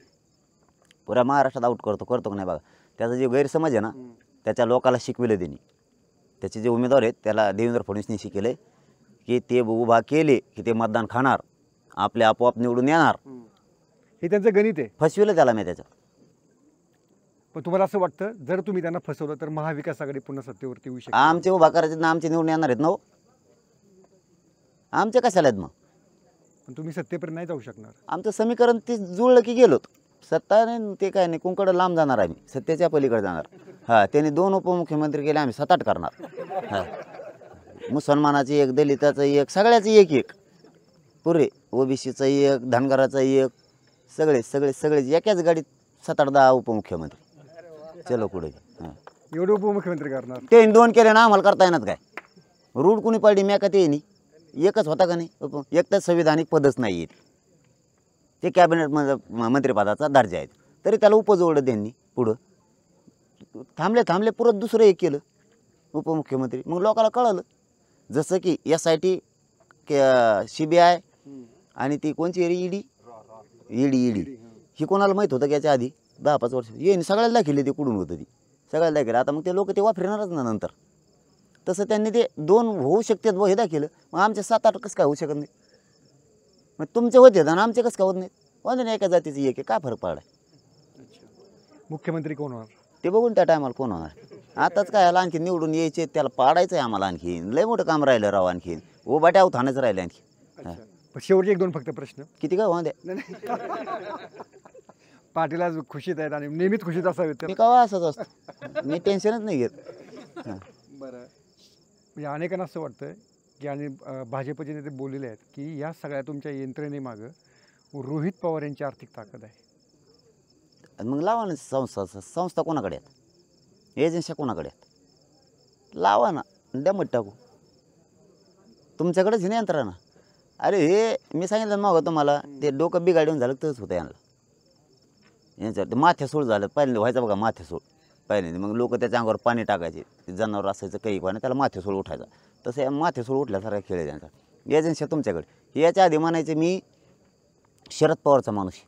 पुऱ्या महाराष्ट्रात आऊट करतो करतो का नाही बघा त्याचा जे गैरसमज आहे ना त्याच्या लोकाला शिकविलं त्यांनी त्याचे जे उमेदवार आहेत त्याला देवेंद्र फडणवीसनी शिकेले की ते उभा केले की ते मतदान खाणार आपले आपोआप निवडून येणार हे त्यांचं गणित आहे फसविलं त्याला मी त्याच्या पण तुम्हाला असं वाटतं जर तुम्ही त्यांना फसवलं तर महाविकास आघाडी पुन्हा सत्तेवरती येऊ शकता आमचे उभा करायचे ना आमचे निवडून येणार आहेत ना हो आमचे कशाला आहेत मग पण तुम्ही सत्तेपर्यंत नाही जाऊ शकणार आमचं समीकरण ते जुळलं की गेलोत सत्ता नाही ते काय नाही कुंकड लांब जाणार आम्ही सत्तेच्या पलीकडे जाणार हां त्याने दोन उपमुख्यमंत्री केले आम्ही सताट करणार हां मुसलमानाची एक दलिताचं एक सगळ्याचं एक एक पुरे ओबीसीचा एक धनगराचा एक सगळे सगळे सगळेच एकाच गाडीत सात दहा उपमुख्यमंत्री चलो पुढे हां एवढे उपमुख्यमंत्री करणार ते दोन केले ना आम्हाला करता येणार काय रूढ कुणी पाडली मी का ते एकच होता का नाही उप- एक तर संविधानिक पदच नाही आहेत ते कॅबिनेट मंत्रिपदाचा दर्जा आहेत तरी त्याला उपजवलं त्यांनी पुढं थांबले थांबले पुरत दुसरं हे केलं उपमुख्यमंत्री मग लोकांना कळलं जसं की S I T C B I आणि ती कोणची ईडी ईडी ईडी ही कोणाला माहीत होतं की याच्या आधी दहा पाच वर्ष येईन सगळ्याला दाखिले ते कुठून होतं ती सगळ्याला दाखिलं आता मग ते लोक ते वापरणारच ना नंतर तसं त्यांनी ते दोन होऊ शकतात व हे दाखिलं मग आमचे सात आठ कसं काय होऊ शकत नाही मग तुमचे होते ना आमचे कसं काय होत नाहीत वांदे नाही एका जातीचे एक काय फरक पडाय मुख्यमंत्री कोण होणार ते बघून त्या टायमाला कोण होणार आताच काय आला आणखी निवडून यायचे त्याला पाडायचं आहे आम्हाला आणखीन लय मोठं काम राहिलं राव आणखी बाट्या थानच राहिले आणखी शेवटचे एक दोन फक्त प्रश्न किती काय वाद्या पाटील आज खुशीत आहेत आणि नेहमीच खुशीत असावेत मी कवा असंच असतो मी टेन्शनच नाही घेत बरं म्हणजे अनेकांना असं वाटतं की आणि भाजपचे नेते बोललेले आहेत की या सगळ्या तुमच्या यंत्रणेमागं रोहित पवार यांची आर्थिक ताकद आहे मग लावा ना संस्था संस्था कोणाकडे आहेत एजन्सी कोणाकडे आहेत लावा ना डॅमट टाकू तुमच्याकडेच ना यंत्रणा अरे हे मी सांगितलं मग तुम्हाला ते डोकं बिघाडून झालं तरच होतं यांना यांच्यावर ते माथ्यासूळ झालं पहिले व्हायचं बघा माथ्यासूळ पहिले मग लोक त्याच्या अंगावर पाणी टाकायचे जनावर असायचं काही पाणी त्याला माथ्यासूळ उठायचा तसं या माथ्यासूळ उठल्यासारखा खेळ आहे त्यांचा एजन्सी तुमच्याकडे याच्या आधी म्हणायचे मी शरद पवारचा माणूस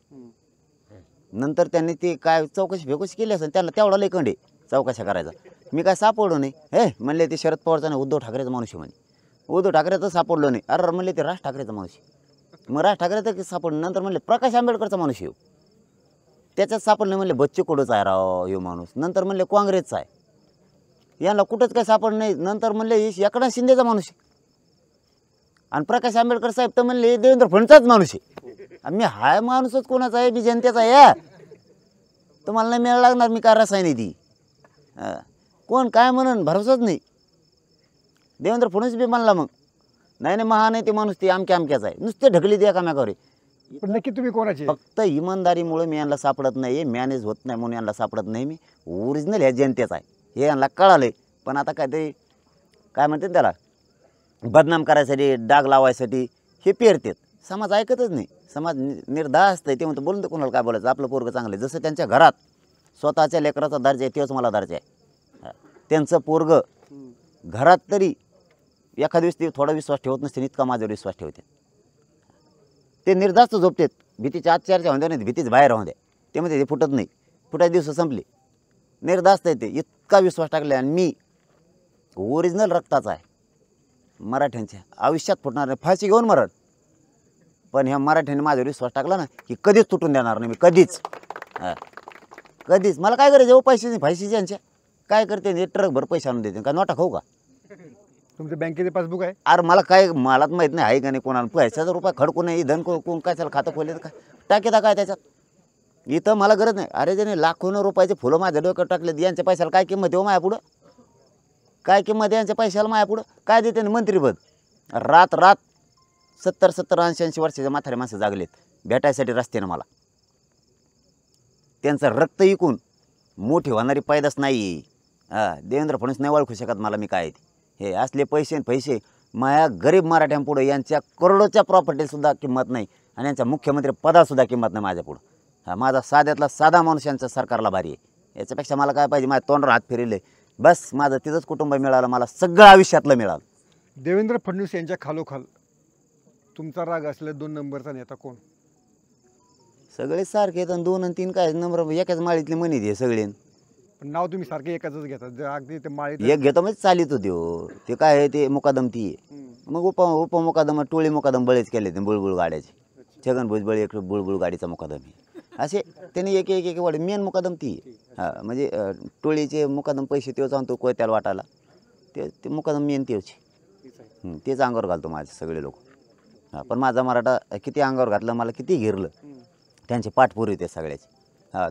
नंतर त्यांनी ते काय चौकशी फेकशी केली असेल त्यांना तेवढा लेखंड कंडे चौकशा करायचा मी काय सापडलो नाही हे म्हणले ते शरद पवारचा नाही उद्धव ठाकरेचा माणूस म्हणे उद्धव ठाकरेचं सापडलो नाही अरे म्हणले ते राज ठाकरेचा माणूस मग राज ठाकरे तर सापडलं नंतर म्हणले प्रकाश आंबेडकरचा माणूस येऊ त्याच्यात सापडलं म्हणले बच्चे कोडच आहे राव हे माणूस नंतर म्हणले काँग्रेसचा आहे यांना कुठंच काय सापड नाही नंतर म्हणले हे शिंदेचा माणूस आहे आणि प्रकाश आंबेडकर साहेब तर म्हणले देवेंद्र फडणचाच माणूस आहे मी हाय माणूसच कोणाचा आहे मी जनतेचा आहे तुम्हाला नाही मिळायला लागणार मी काय रसायने ती कोण काय म्हणून भरोसाच नाही देवेंद्र फडणवीस बी म्हणला मग नाही नाही महा नाही ते माणूस ते आमक्या आमक्याचा आहे नुसते ढकली द्या कामाकावरी पण नक्की तुम्ही कोणाचे फक्त इमानदारीमुळे मी यांना सापडत नाही मॅनेज होत नाही म्हणून यांना सापडत नाही मी ओरिजिनल ह्या जनतेचा आहे हे यांना कळालं पण आता काहीतरी काय म्हणते त्याला बदनाम करायसाठी डाग लावायसाठी हे पेरतात समाज ऐकतच नाही समाज निर्धार असतंय ते म्हणतो बोलून कोणाला काय बोलायचं आपलं पोरगं चांगलं आहे जसं त्यांच्या घरात स्वतःच्या लेकराचा दर्जा आहे तेव्हाच मला दर्जा आहे त्यांचं पोरगं घरात तरी एखाद्या दिवस ते थोडा विश्वास ठेवत नसते इतका माझ्यावर विश्वास ठेवते ते निर्धास्त झोपतेत भीतीच्या आत चर्चा होऊन द्या नाही भीतीच बाहेर राहून द्या ते म्हणजे ते फुटत नाही फुटाय दिवस संपले निर्धास्त ते इतका विश्वास टाकले आणि मी ओरिजिनल रक्ताचा आहे मराठ्यांच्या आयुष्यात फुटणार नाही फाशी घेऊन मरण पण ह्या मराठ्यांनी माझ्यावर विश्वास टाकला ना की कधीच तुटून देणार नाही मी कधीच कधीच मला काय करायचं हो पैसे नाही फायशीचे यांच्या काय करते ट्रक भर पैसे आणून देते का नोटा खाऊ का तुमच्या बँकेचे पासबुक आहे अरे मला काय मलाच माहित नाही आहे का नाही कोणाला पैशाचा रुपये खडकून नाही धन कोण काय चाल खातं खोले काय टाकेता काय त्याच्यात इथं मला गरज नाही अरे त्याने लाखोनं रुपयाचे फुलं माझ्या डोक्यात टाकले यांच्या पैशाला काय किंमत देऊ हो माझ्या पुढं काय किंमत यांच्या पैशाला माझ्या पुढं काय देते मंत्रीपद रात रात सत्तर सत्तर ऐंशी ऐंशी वर्षाच्या माथारे माणसं जागलेत भेटायसाठी रस्ते ना मला त्यांचं रक्त इकून मोठी होणारी पैदास नाही देवेंद्र फडणवीस नाही ओळखू शकत मला मी काय ते हे असले पैसे पैसे माया गरीब मराठ्यांपुढं यांच्या करोडोच्या प्रॉपर्टीसुद्धा किंमत नाही आणि यांच्या मुख्यमंत्री पदासुद्धा किंमत नाही माझ्यापुढं हा माझा साध्यातला साधा माणूस यांच्या सरकारला भारी आहे याच्यापेक्षा मला काय पाहिजे माझ्या तोंडावर हात फिरले बस माझं तिथंच कुटुंब मिळालं मला सगळं आयुष्यातलं मिळालं देवेंद्र फडणवीस यांच्या खालोखाल तुमचा राग असलेला दोन नंबरचा नेता कोण सगळे सारखे दोन आणि तीन काय नंबर एकाच माळीतले मनी दे सगळे पण नाव तुम्ही सारखे एकाच घेता अगदी ते माळी एक घेतो म्हणजे चालित होते हो ते काय आहे ते मुकादम ती आहे. मग उप उपमुकादम टोळी मुकादम बळेच केले ते बुळबुळ गाड्याचे छगन भुजबळ एक बुळबुळ गाडीचा मुकादम आहे असे त्याने एक एक एक वाढ मेन मुकादम ती म्हणजे टोळीचे मुकादम पैसे तेच आणतो कोयत्याला वाटायला ते ते मुकादम मेन तेवचे तेच अंगावर घालतो माझे सगळे लोक हा पण माझा मराठा किती अंगावर घातलं मला किती घेरलं त्यांचे पाठपुरी ते सगळ्याचे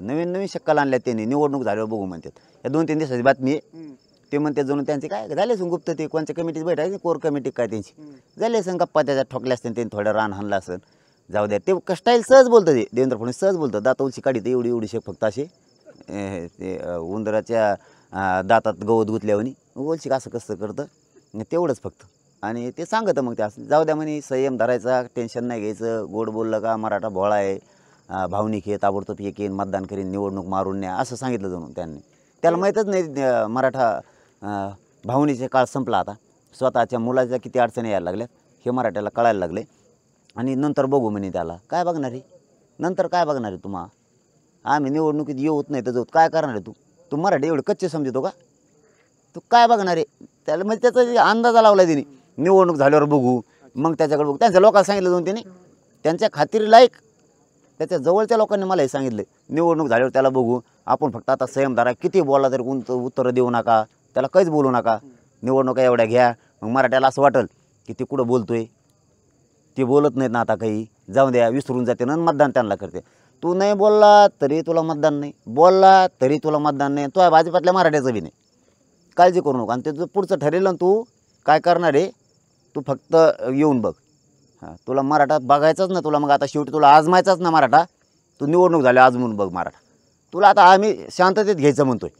नवीन नवीन शक्कल आणल्या त्यांनी निवडणूक झाल्यावर बघू म्हणतात या दोन तीन दिवसाची बातमी आहे ते म्हणते जणू त्यांचे काय झाले असं गुप्त ते कोणत्या कमिटीत बैठायची कोर कमिटी काय त्यांची झाले असं गप्पा त्याचा ठोकल्या असतील त्यांनी थोडं रान हाणलं असेल जाऊ द्या ते कष्टाईल सहज बोलतं ते देवेंद्र फडणवीस सहज बोलतो दात उलशी काढी ते एवढी एवढी शेक फक्त असे ते उंदराच्या दातात गवत गुतल्यावनी उलशी कसं कसं करतं तेवढंच फक्त आणि ते सांगतं मग ते असं जाऊ द्या म्हणे संयम धरायचा टेन्शन नाही घ्यायचं गोड बोललं का मराठा भोळा आहे भावनिक हे ताबडतोब एक येईन मतदान करीन निवडणूक मारून न्या असं सांगितलं जाऊन त्यांनी त्याला माहीतच नाही मराठा भावनेचे काळ संपला आता स्वतःच्या मुलाच्या किती अडचणी यायला लागल्यात हे मराठ्याला कळायला लागले आणि नंतर बघू म्हणे त्याला काय बघणार आहे नंतर काय बघणार आहे तुम्हा आम्ही निवडणुकीत येऊत नाही तर काय करणार आहे तू तू मराठी एवढे कच्चे समजतो का तू काय बघणार आहे त्याला म्हणजे त्याचा अंदाजा लावला तिने निवडणूक झाल्यावर बघू मग त्याच्याकडे बघू त्यांच्या लोकांना सांगितलं जाऊन त्याने त्यांच्या खातीर लायक त्याच्या जवळच्या लोकांनी मला हे सांगितलं निवडणूक झाल्यावर त्याला बघू आपण फक्त आता संयम धरा किती बोलला तरी उंच उत्तरं देऊ नका त्याला काहीच बोलू नका निवडणुका एवढ्या घ्या मग मराठ्याला असं वाटेल की ते कुठं बोलतोय ते बोलत नाहीत ना आता काही जाऊ द्या विसरून जाते ना मतदान त्यांना करते तू नाही बोलला तरी तुला मतदान नाही बोलला तरी तुला मतदान नाही तो भाजपातल्या मराठ्याचं बी नाही काळजी करू नको आणि जो पुढचं ठरेल ना तू काय करणार आहे तू फक्त येऊन बघ तुला मराठा बघायचंच ना तुला मग आता शेवटी तुला आजमायचाच ना मराठा तू निवडणूक झाली आज म्हणून बघ मराठा तुला आता आम्ही शांततेत घ्यायचं म्हणतोय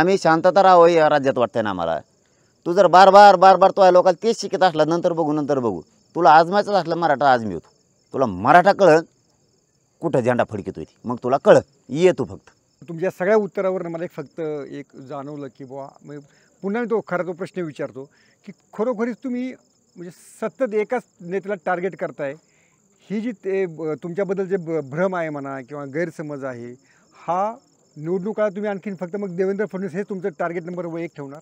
आम्ही शांतता राहावं या राज्यात वाटतंय ना आम्हाला तू जर बार बार बार बार तो आहे लोकांना तेच शिकत असला नंतर बघू नंतर बघू तुला आजमायचंच असलं मराठा आजमी होतो तुला मराठा कळ कुठं झेंडा फडकीत होती मग तुला कळ ये तू फक्त तुमच्या सगळ्या उत्तरावरून मला एक फक्त एक जाणवलं की बुवा पुन्हा तो खरा तो प्रश्न विचारतो की खरोखरीच तुम्ही म्हणजे सतत एकाच नेत्याला टार्गेट करताय ही जी ते तुमच्याबद्दल जे भ्रम आहे म्हणा किंवा गैरसमज आहे हा निवडणुका तुम्ही आणखीन फक्त मग देवेंद्र फडणवीस हे तुमचं टार्गेट नंबर एक ठेवणार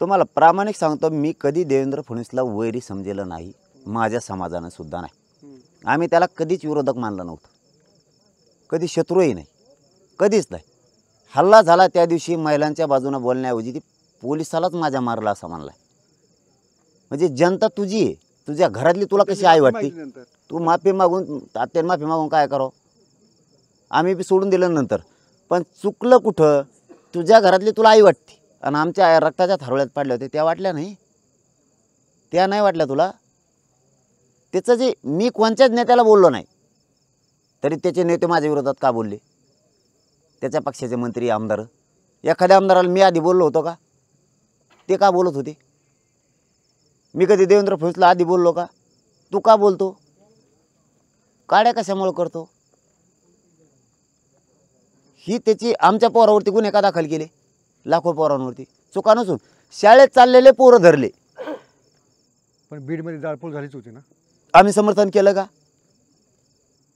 तुम्हाला प्रामाणिक सांगतो मी कधी देवेंद्र फडणवीसला वैरी समजेलं नाही माझ्या समाजानं सुद्धा नाही आम्ही त्याला कधीच विरोधक मानलं नव्हतं कधी शत्रूही नाही कधीच नाही हल्ला झाला त्या दिवशी महिलांच्या बाजूनं बोलण्याऐवजी ती पोलिसालाच माझ्या मारला असं मानला म्हणजे जनता तुझी आहे तुझ्या घरातली तुला कशी आई वाटते तू माफी मागून तात्याने माफी मागून काय करावं आम्ही बी सोडून दिलं नंतर पण चुकलं कुठं तुझ्या घरातली तुला आई वाटते आणि आमच्या रक्ताच्या थारोळ्यात पाडल्या होत्या त्या वाटल्या नाही त्या नाही वाटल्या तुला त्याचं जे मी कोणत्याच नेत्याला बोललो नाही तरी त्याचे नेते माझ्या विरोधात का बोलले त्याच्या पक्षाचे मंत्री आमदार एखाद्या आमदाराला मी आधी बोललो होतो का ते का बोलत होते मी कधी देवेंद्र फडणवीसला आधी बोललो का तू का बोलतो काड्या कशामुळे करतो ही त्याची आमच्या पोरावरती गुन्हे का दाखल केले लाखो पोरांवरती चुका नसून शाळेत चाललेले पोरं धरले पण बीडमध्ये जाळपोळ झालीच होती ना आम्ही समर्थन केलं का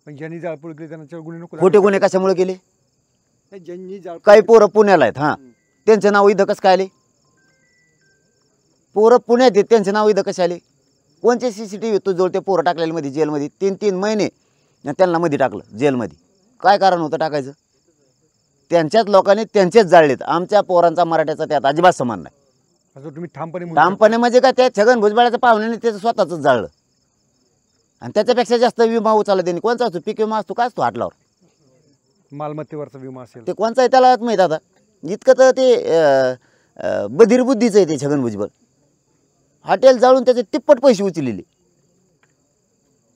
पण ज्यांनी जाळपोळ केली गुन्हे नको खोटे गुन्हे कशामुळे केले ज्यांनी काही पोरं पुण्याला आहेत हां त्यांचं नाव इथं कसं काय आले पोरं पुण्यात आहेत त्यांचे नाव इथं कसे आले कोणते सी सी टी व्ही तू जवळ ते पोरं टाकलेले मध्ये जेलमध्ये तीन तीन महिने त्यांना मध्ये टाकलं जेलमध्ये काय कारण होतं टाकायचं त्यांच्याच लोकांनी त्यांचेच जाळलेत आमच्या पोरांचा मराठ्याचा त्यात अजिबात समान नाही तुम्ही ठामपणे ठामपणे म्हणजे काय त्या छगन भुजबळाच्या पाहुण्याने त्याचं स्वतःच जाळलं आणि त्याच्यापेक्षा जास्त विमा उचलला त्यांनी कोणचा असतो पीक विमा असतो का असतो हाटलावर मालमत्तेवरचा विमा असेल ते कोणचा आहे त्याला माहीत आता इतकं तर ते बधीरबुद्धीचं आहे ते छगन भुजबळ हॉटेल जाळून त्याचे तिप्पट पैसे उचलेले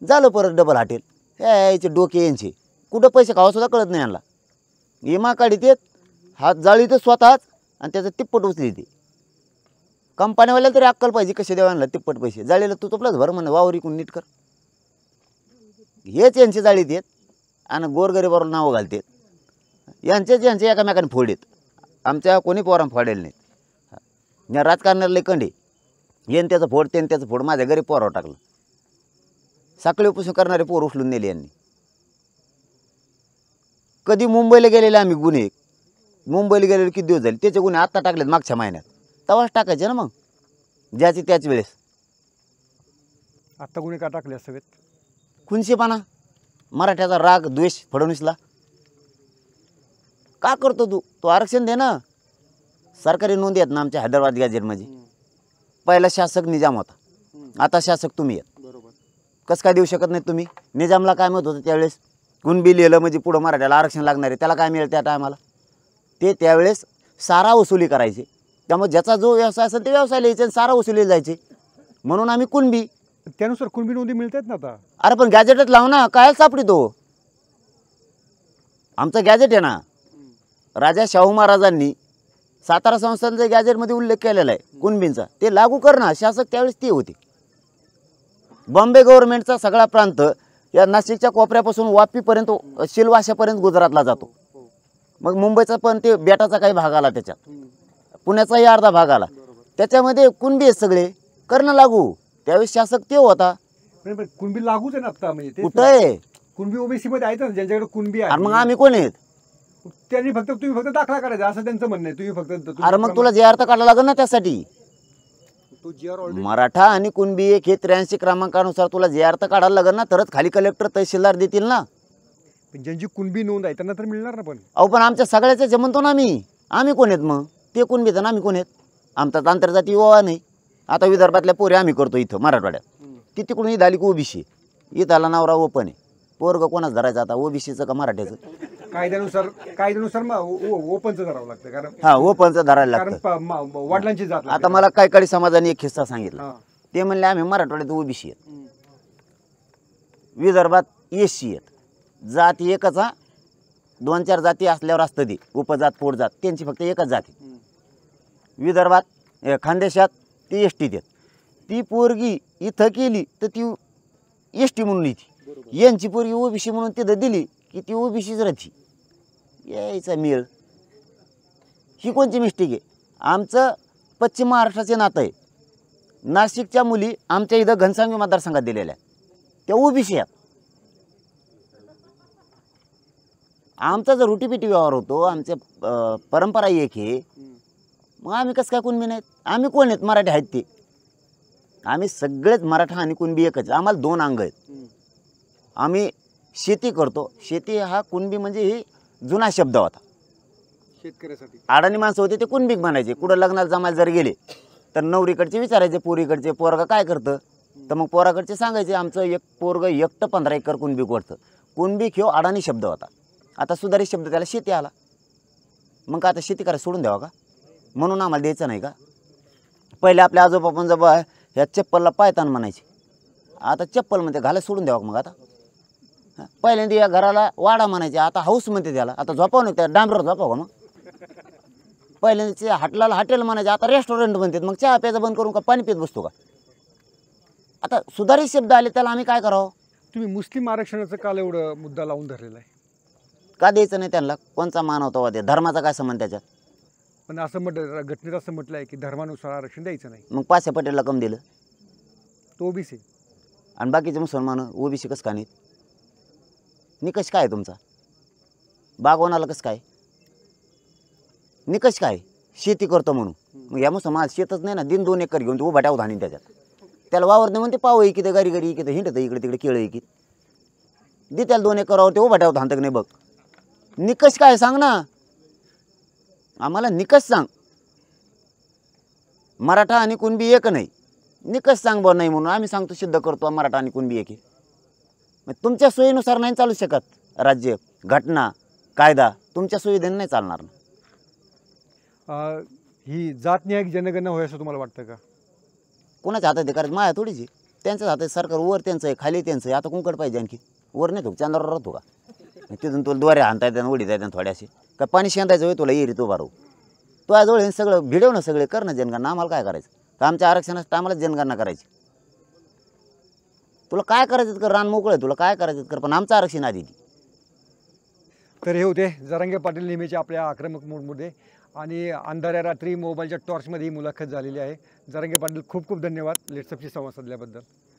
झालं परत डबल हॉटेल हे याचे डोके यांचे कुठं पैसे खावासुद्धा कळत नाही यांना विमा काढित येत हात स्वतः स्वतःच आणि त्याचं तिप्पट उचली ते कंपनीवाल्याला तरी अक्कल पाहिजे कसे देवांना तिप्पट पैसे जाळीला तू तुपलाच भर म्हणे वावर इकून नीट कर हेच यांचे जाळीत येत आणि गोरगरीबावर नावं घालते यांचेच यांचे एकामेकांनी फोड आमच्या कोणी पोरांना फोडेल नाहीत राजकारणाला कंडे येन त्याचं फोड तेन त्याचं फोड माझ्या घरी पोरावर टाकलं सकाळी उपसून करणारे पोर उचलून नेले यांनी कधी मुंबईला गेलेले आम्ही गुन्हे मुंबईला गेलेले किती दिवस झाले त्याचे गुन्हे आत्ता टाकलेत मागच्या महिन्यात तवाच टाकायचे ना मग ज्याचे त्याच वेळेस आत्ता गुन्हे का टाकले सगळेत पाना मराठ्याचा राग द्वेष फडणवीसला का करतो तू तो आरक्षण दे ना सरकारी नोंदी आहेत ना आमच्या हैदराबाद गॅजेटमध्ये पहिला शासक निजाम होता आता शासक तुम्ही आहेत बरोबर कसं काय देऊ शकत नाही तुम्ही निजामला काय मत होतं त्यावेळेस कुणबी लिहिलं म्हणजे पुढं मराठ्याला आरक्षण लागणार आहे त्याला काय मिळेल त्या टायमाला ते त्यावेळेस सारा वसुली करायचे त्यामुळे ज्याचा जो व्यवसाय असेल ते व्यवसाय लिहायचे सारा वसुली जायचे म्हणून आम्ही कुणबी त्यानुसार कुणबी नोंदी मिळतात ना आता अरे पण गॅजेटच लाव ना काय सापडी तो आमचं गॅजेट आहे ना राजा शाहू महाराजांनी सातारा संस्थांचा गॅजेटमध्ये उल्लेख केलेला आहे कुणबींचा ते लागू करणं शासक त्यावेळेस ते होते बॉम्बे गव्हर्नमेंटचा सगळा प्रांत या नाशिकच्या कोपऱ्यापासून वापीपर्यंत शिलवाशापर्यंत गुजरातला जातो मग मुंबईचा पण ते बेटाचा काही भाग आला त्याच्यात पुण्याचाही अर्धा भाग आला त्याच्यामध्ये कुणबी आहेत सगळे करणं लागू त्यावेळेस शासक ते होता कुणबी लागूच आहे ना म्हणजे कुठं आहे कुणबी ओबीसी मध्ये आहेत ना ज्यांच्याकडे कुणबी आहे मग आम्ही कोण आहेत त्यांनी फक्त तुम्ही फक्त दाखला करायचा असं त्यांचं म्हणणं आहे तुम्ही फक्त अरे मग तुला जे अर्थ काढायला लागेल ना त्यासाठी मराठा आणि कुणबी एक हे त्र्याऐंशी क्रमांकानुसार तुला जे अर्थ काढायला लागेल ना तरच खाली कलेक्टर तहसीलदार देतील ना ज्यांची कुणबी नोंद आहे त्यांना तर मिळणार ना पण अहो पण आमच्या सगळ्याच जे म्हणतो ना आम्ही आम्ही कोण आहेत मग ते कुणबीत ना आम्ही कोण आहेत आमचा तर युवा नाही आता विदर्भातल्या पोरे आम्ही करतो इथं मराठवाड्यात ती तिकडून ईद आली की ओबीसी ईद आला नवरा ओपन आहे पोरग कोणाच धरायचं आता ओबीसीचं का मराठ्याचं कायद्यानुसार कायद्यानुसार ओपनच कारण हा ओपनच धरायला लागतं जात आता मला काय काळी समाजाने एक हिस्सा सांगितला ते म्हणले आम्ही मराठवाड्यात ओबीसी आहेत विदर्भात एस सी आहेत जात एकच हा दोन चार जाती असल्यावर असतं ते उपजात पोटजात त्यांची फक्त एकच जाती विदर्भात खानदेशात ती एस टी देत ती पोरगी इथं केली तर ती एस टी म्हणून येते यांची पोरगी ओबीसी म्हणून तिथं दिली की ती ओबीसीच राहती यायचा मेळ ही कोणची मिस्टेक आहे आमचं पश्चिम महाराष्ट्राचे नातं आहे नाशिकच्या मुली आमच्या इथं घनसामी मतदारसंघात दिलेल्या त्या ओबीसी आहेत आमचा जर रुटीपिटी व्यवहार होतो आमच्या परंपरा एक हे मग आम्ही कसं काय कुणबी नाहीत आम्ही कोण आहेत मराठी आहेत ते आम्ही सगळेच मराठा आणि कुणबी एकच आम्हाला दोन अंग आहेत आम्ही शेती करतो शेती हा कुणबी म्हणजे ही जुना शब्द होता शेतकऱ्यासाठी अडाणी माणसं होते ते कुणबीक म्हणायचे कुठं लग्नाला जमायला जर गेले तर नवरीकडचे विचारायचे पोरीकडचे पोरगा काय करतं तर मग पोराकडचे सांगायचे आमचं एक पोरग एकटं पंधरा एकर कुणबीक वरतं कुणबीक ह्यो अडाणी शब्द होता आता सुधारित शब्द त्याला शेती आला मग का आता शेती करायला सोडून द्यावा का म्हणून आम्हाला द्यायचं नाही का पहिले आपल्या आजोबा जबा ह्या चप्पलला पायतान म्हणायचे आता चप्पल म्हणते घालायला सोडून द्यावा मग आता पहिल्यांदा या घराला वाडा म्हणायचे आता हाऊस म्हणते त्याला आता झोपाव त्या डांबर झोपाव का मग पहिल्यांदा हाटलाला हॉटेल म्हणायचे आता रेस्टॉरंट म्हणतात मग चहा प्यायचं बंद करून का पाणी पित बसतो का आता सुधारित शब्द आले त्याला आम्ही काय करावं तुम्ही मुस्लिम आरक्षणाचं काल एवढं मुद्दा लावून धरलेला आहे का द्यायचं नाही त्यांना कोणचा मानवतावाद आहे धर्माचा काय संबंध त्याच्यात पण असं म्हटलं घटनेत असं म्हटलं आहे की धर्मानुसार आरक्षण द्यायचं नाही मग पाचशे पटेलला कम दिलं तो ओबीसी आणि बाकीचे मुसलमान ओबीसी कस का नाहीत निकष काय आहे तुमचा बागवणाला कसं काय निकष काय शेती करतो म्हणून मग या शेतच नाही ना दिन दोन एकर घेऊन तो उभा टाव त्याच्यात त्याला वावर नाही म्हणते पाव एकी गारी गरी किती हिंडतं इकडे तिकडे केळं एकी दे त्याला दोन एकरावर ते उभा धानतं नाही बघ निकष काय सांग ना आम्हाला निकष सांग मराठा आणि कुणबी एक नाही निकष सांग बर नाही म्हणून आम्ही सांगतो सिद्ध करतो मराठा आणि कुणबी एक आहे मग तुमच्या सोयीनुसार नाही चालू शकत राज्य घटना कायदा तुमच्या सुविधेने नाही चालणार ना ही नाही जनगणना होय असं तुम्हाला वाटतं का कोणाच्या हातात करायचं कारण माया थोडीशी त्यांच्याच हातात सरकार वर त्यांचं आहे खाली त्यांचं आहे आता कुंकड पाहिजे आणखी वर नाही थोक चांदावर राहतो का तिथून तुला द्वारे हाणता येतात उडीत येतात थोड्याशी का पाणी शेंदायचं होईल तुला येरी तो भारू तो आजवळ हे सगळं भिडवणं सगळे करणं जनगणना आम्हाला काय करायचं का आमच्या आरक्षणाचं टायमालाच जनगणना करायची तुला काय करायचं कर रान मोकळं तुला काय करायचं कर पण आमचं आरक्षण आधी तर हे होते जरंगे पाटील नेहमीचे आपल्या आक्रमक मोडमध्ये आणि अंधाऱ्या रात्री मोबाईलच्या टॉर्चमध्ये ही मुलाखत झालेली आहे जरंगे पाटील खूप खूप धन्यवाद लेट्सअपशी संवाद साधल्याबद्दल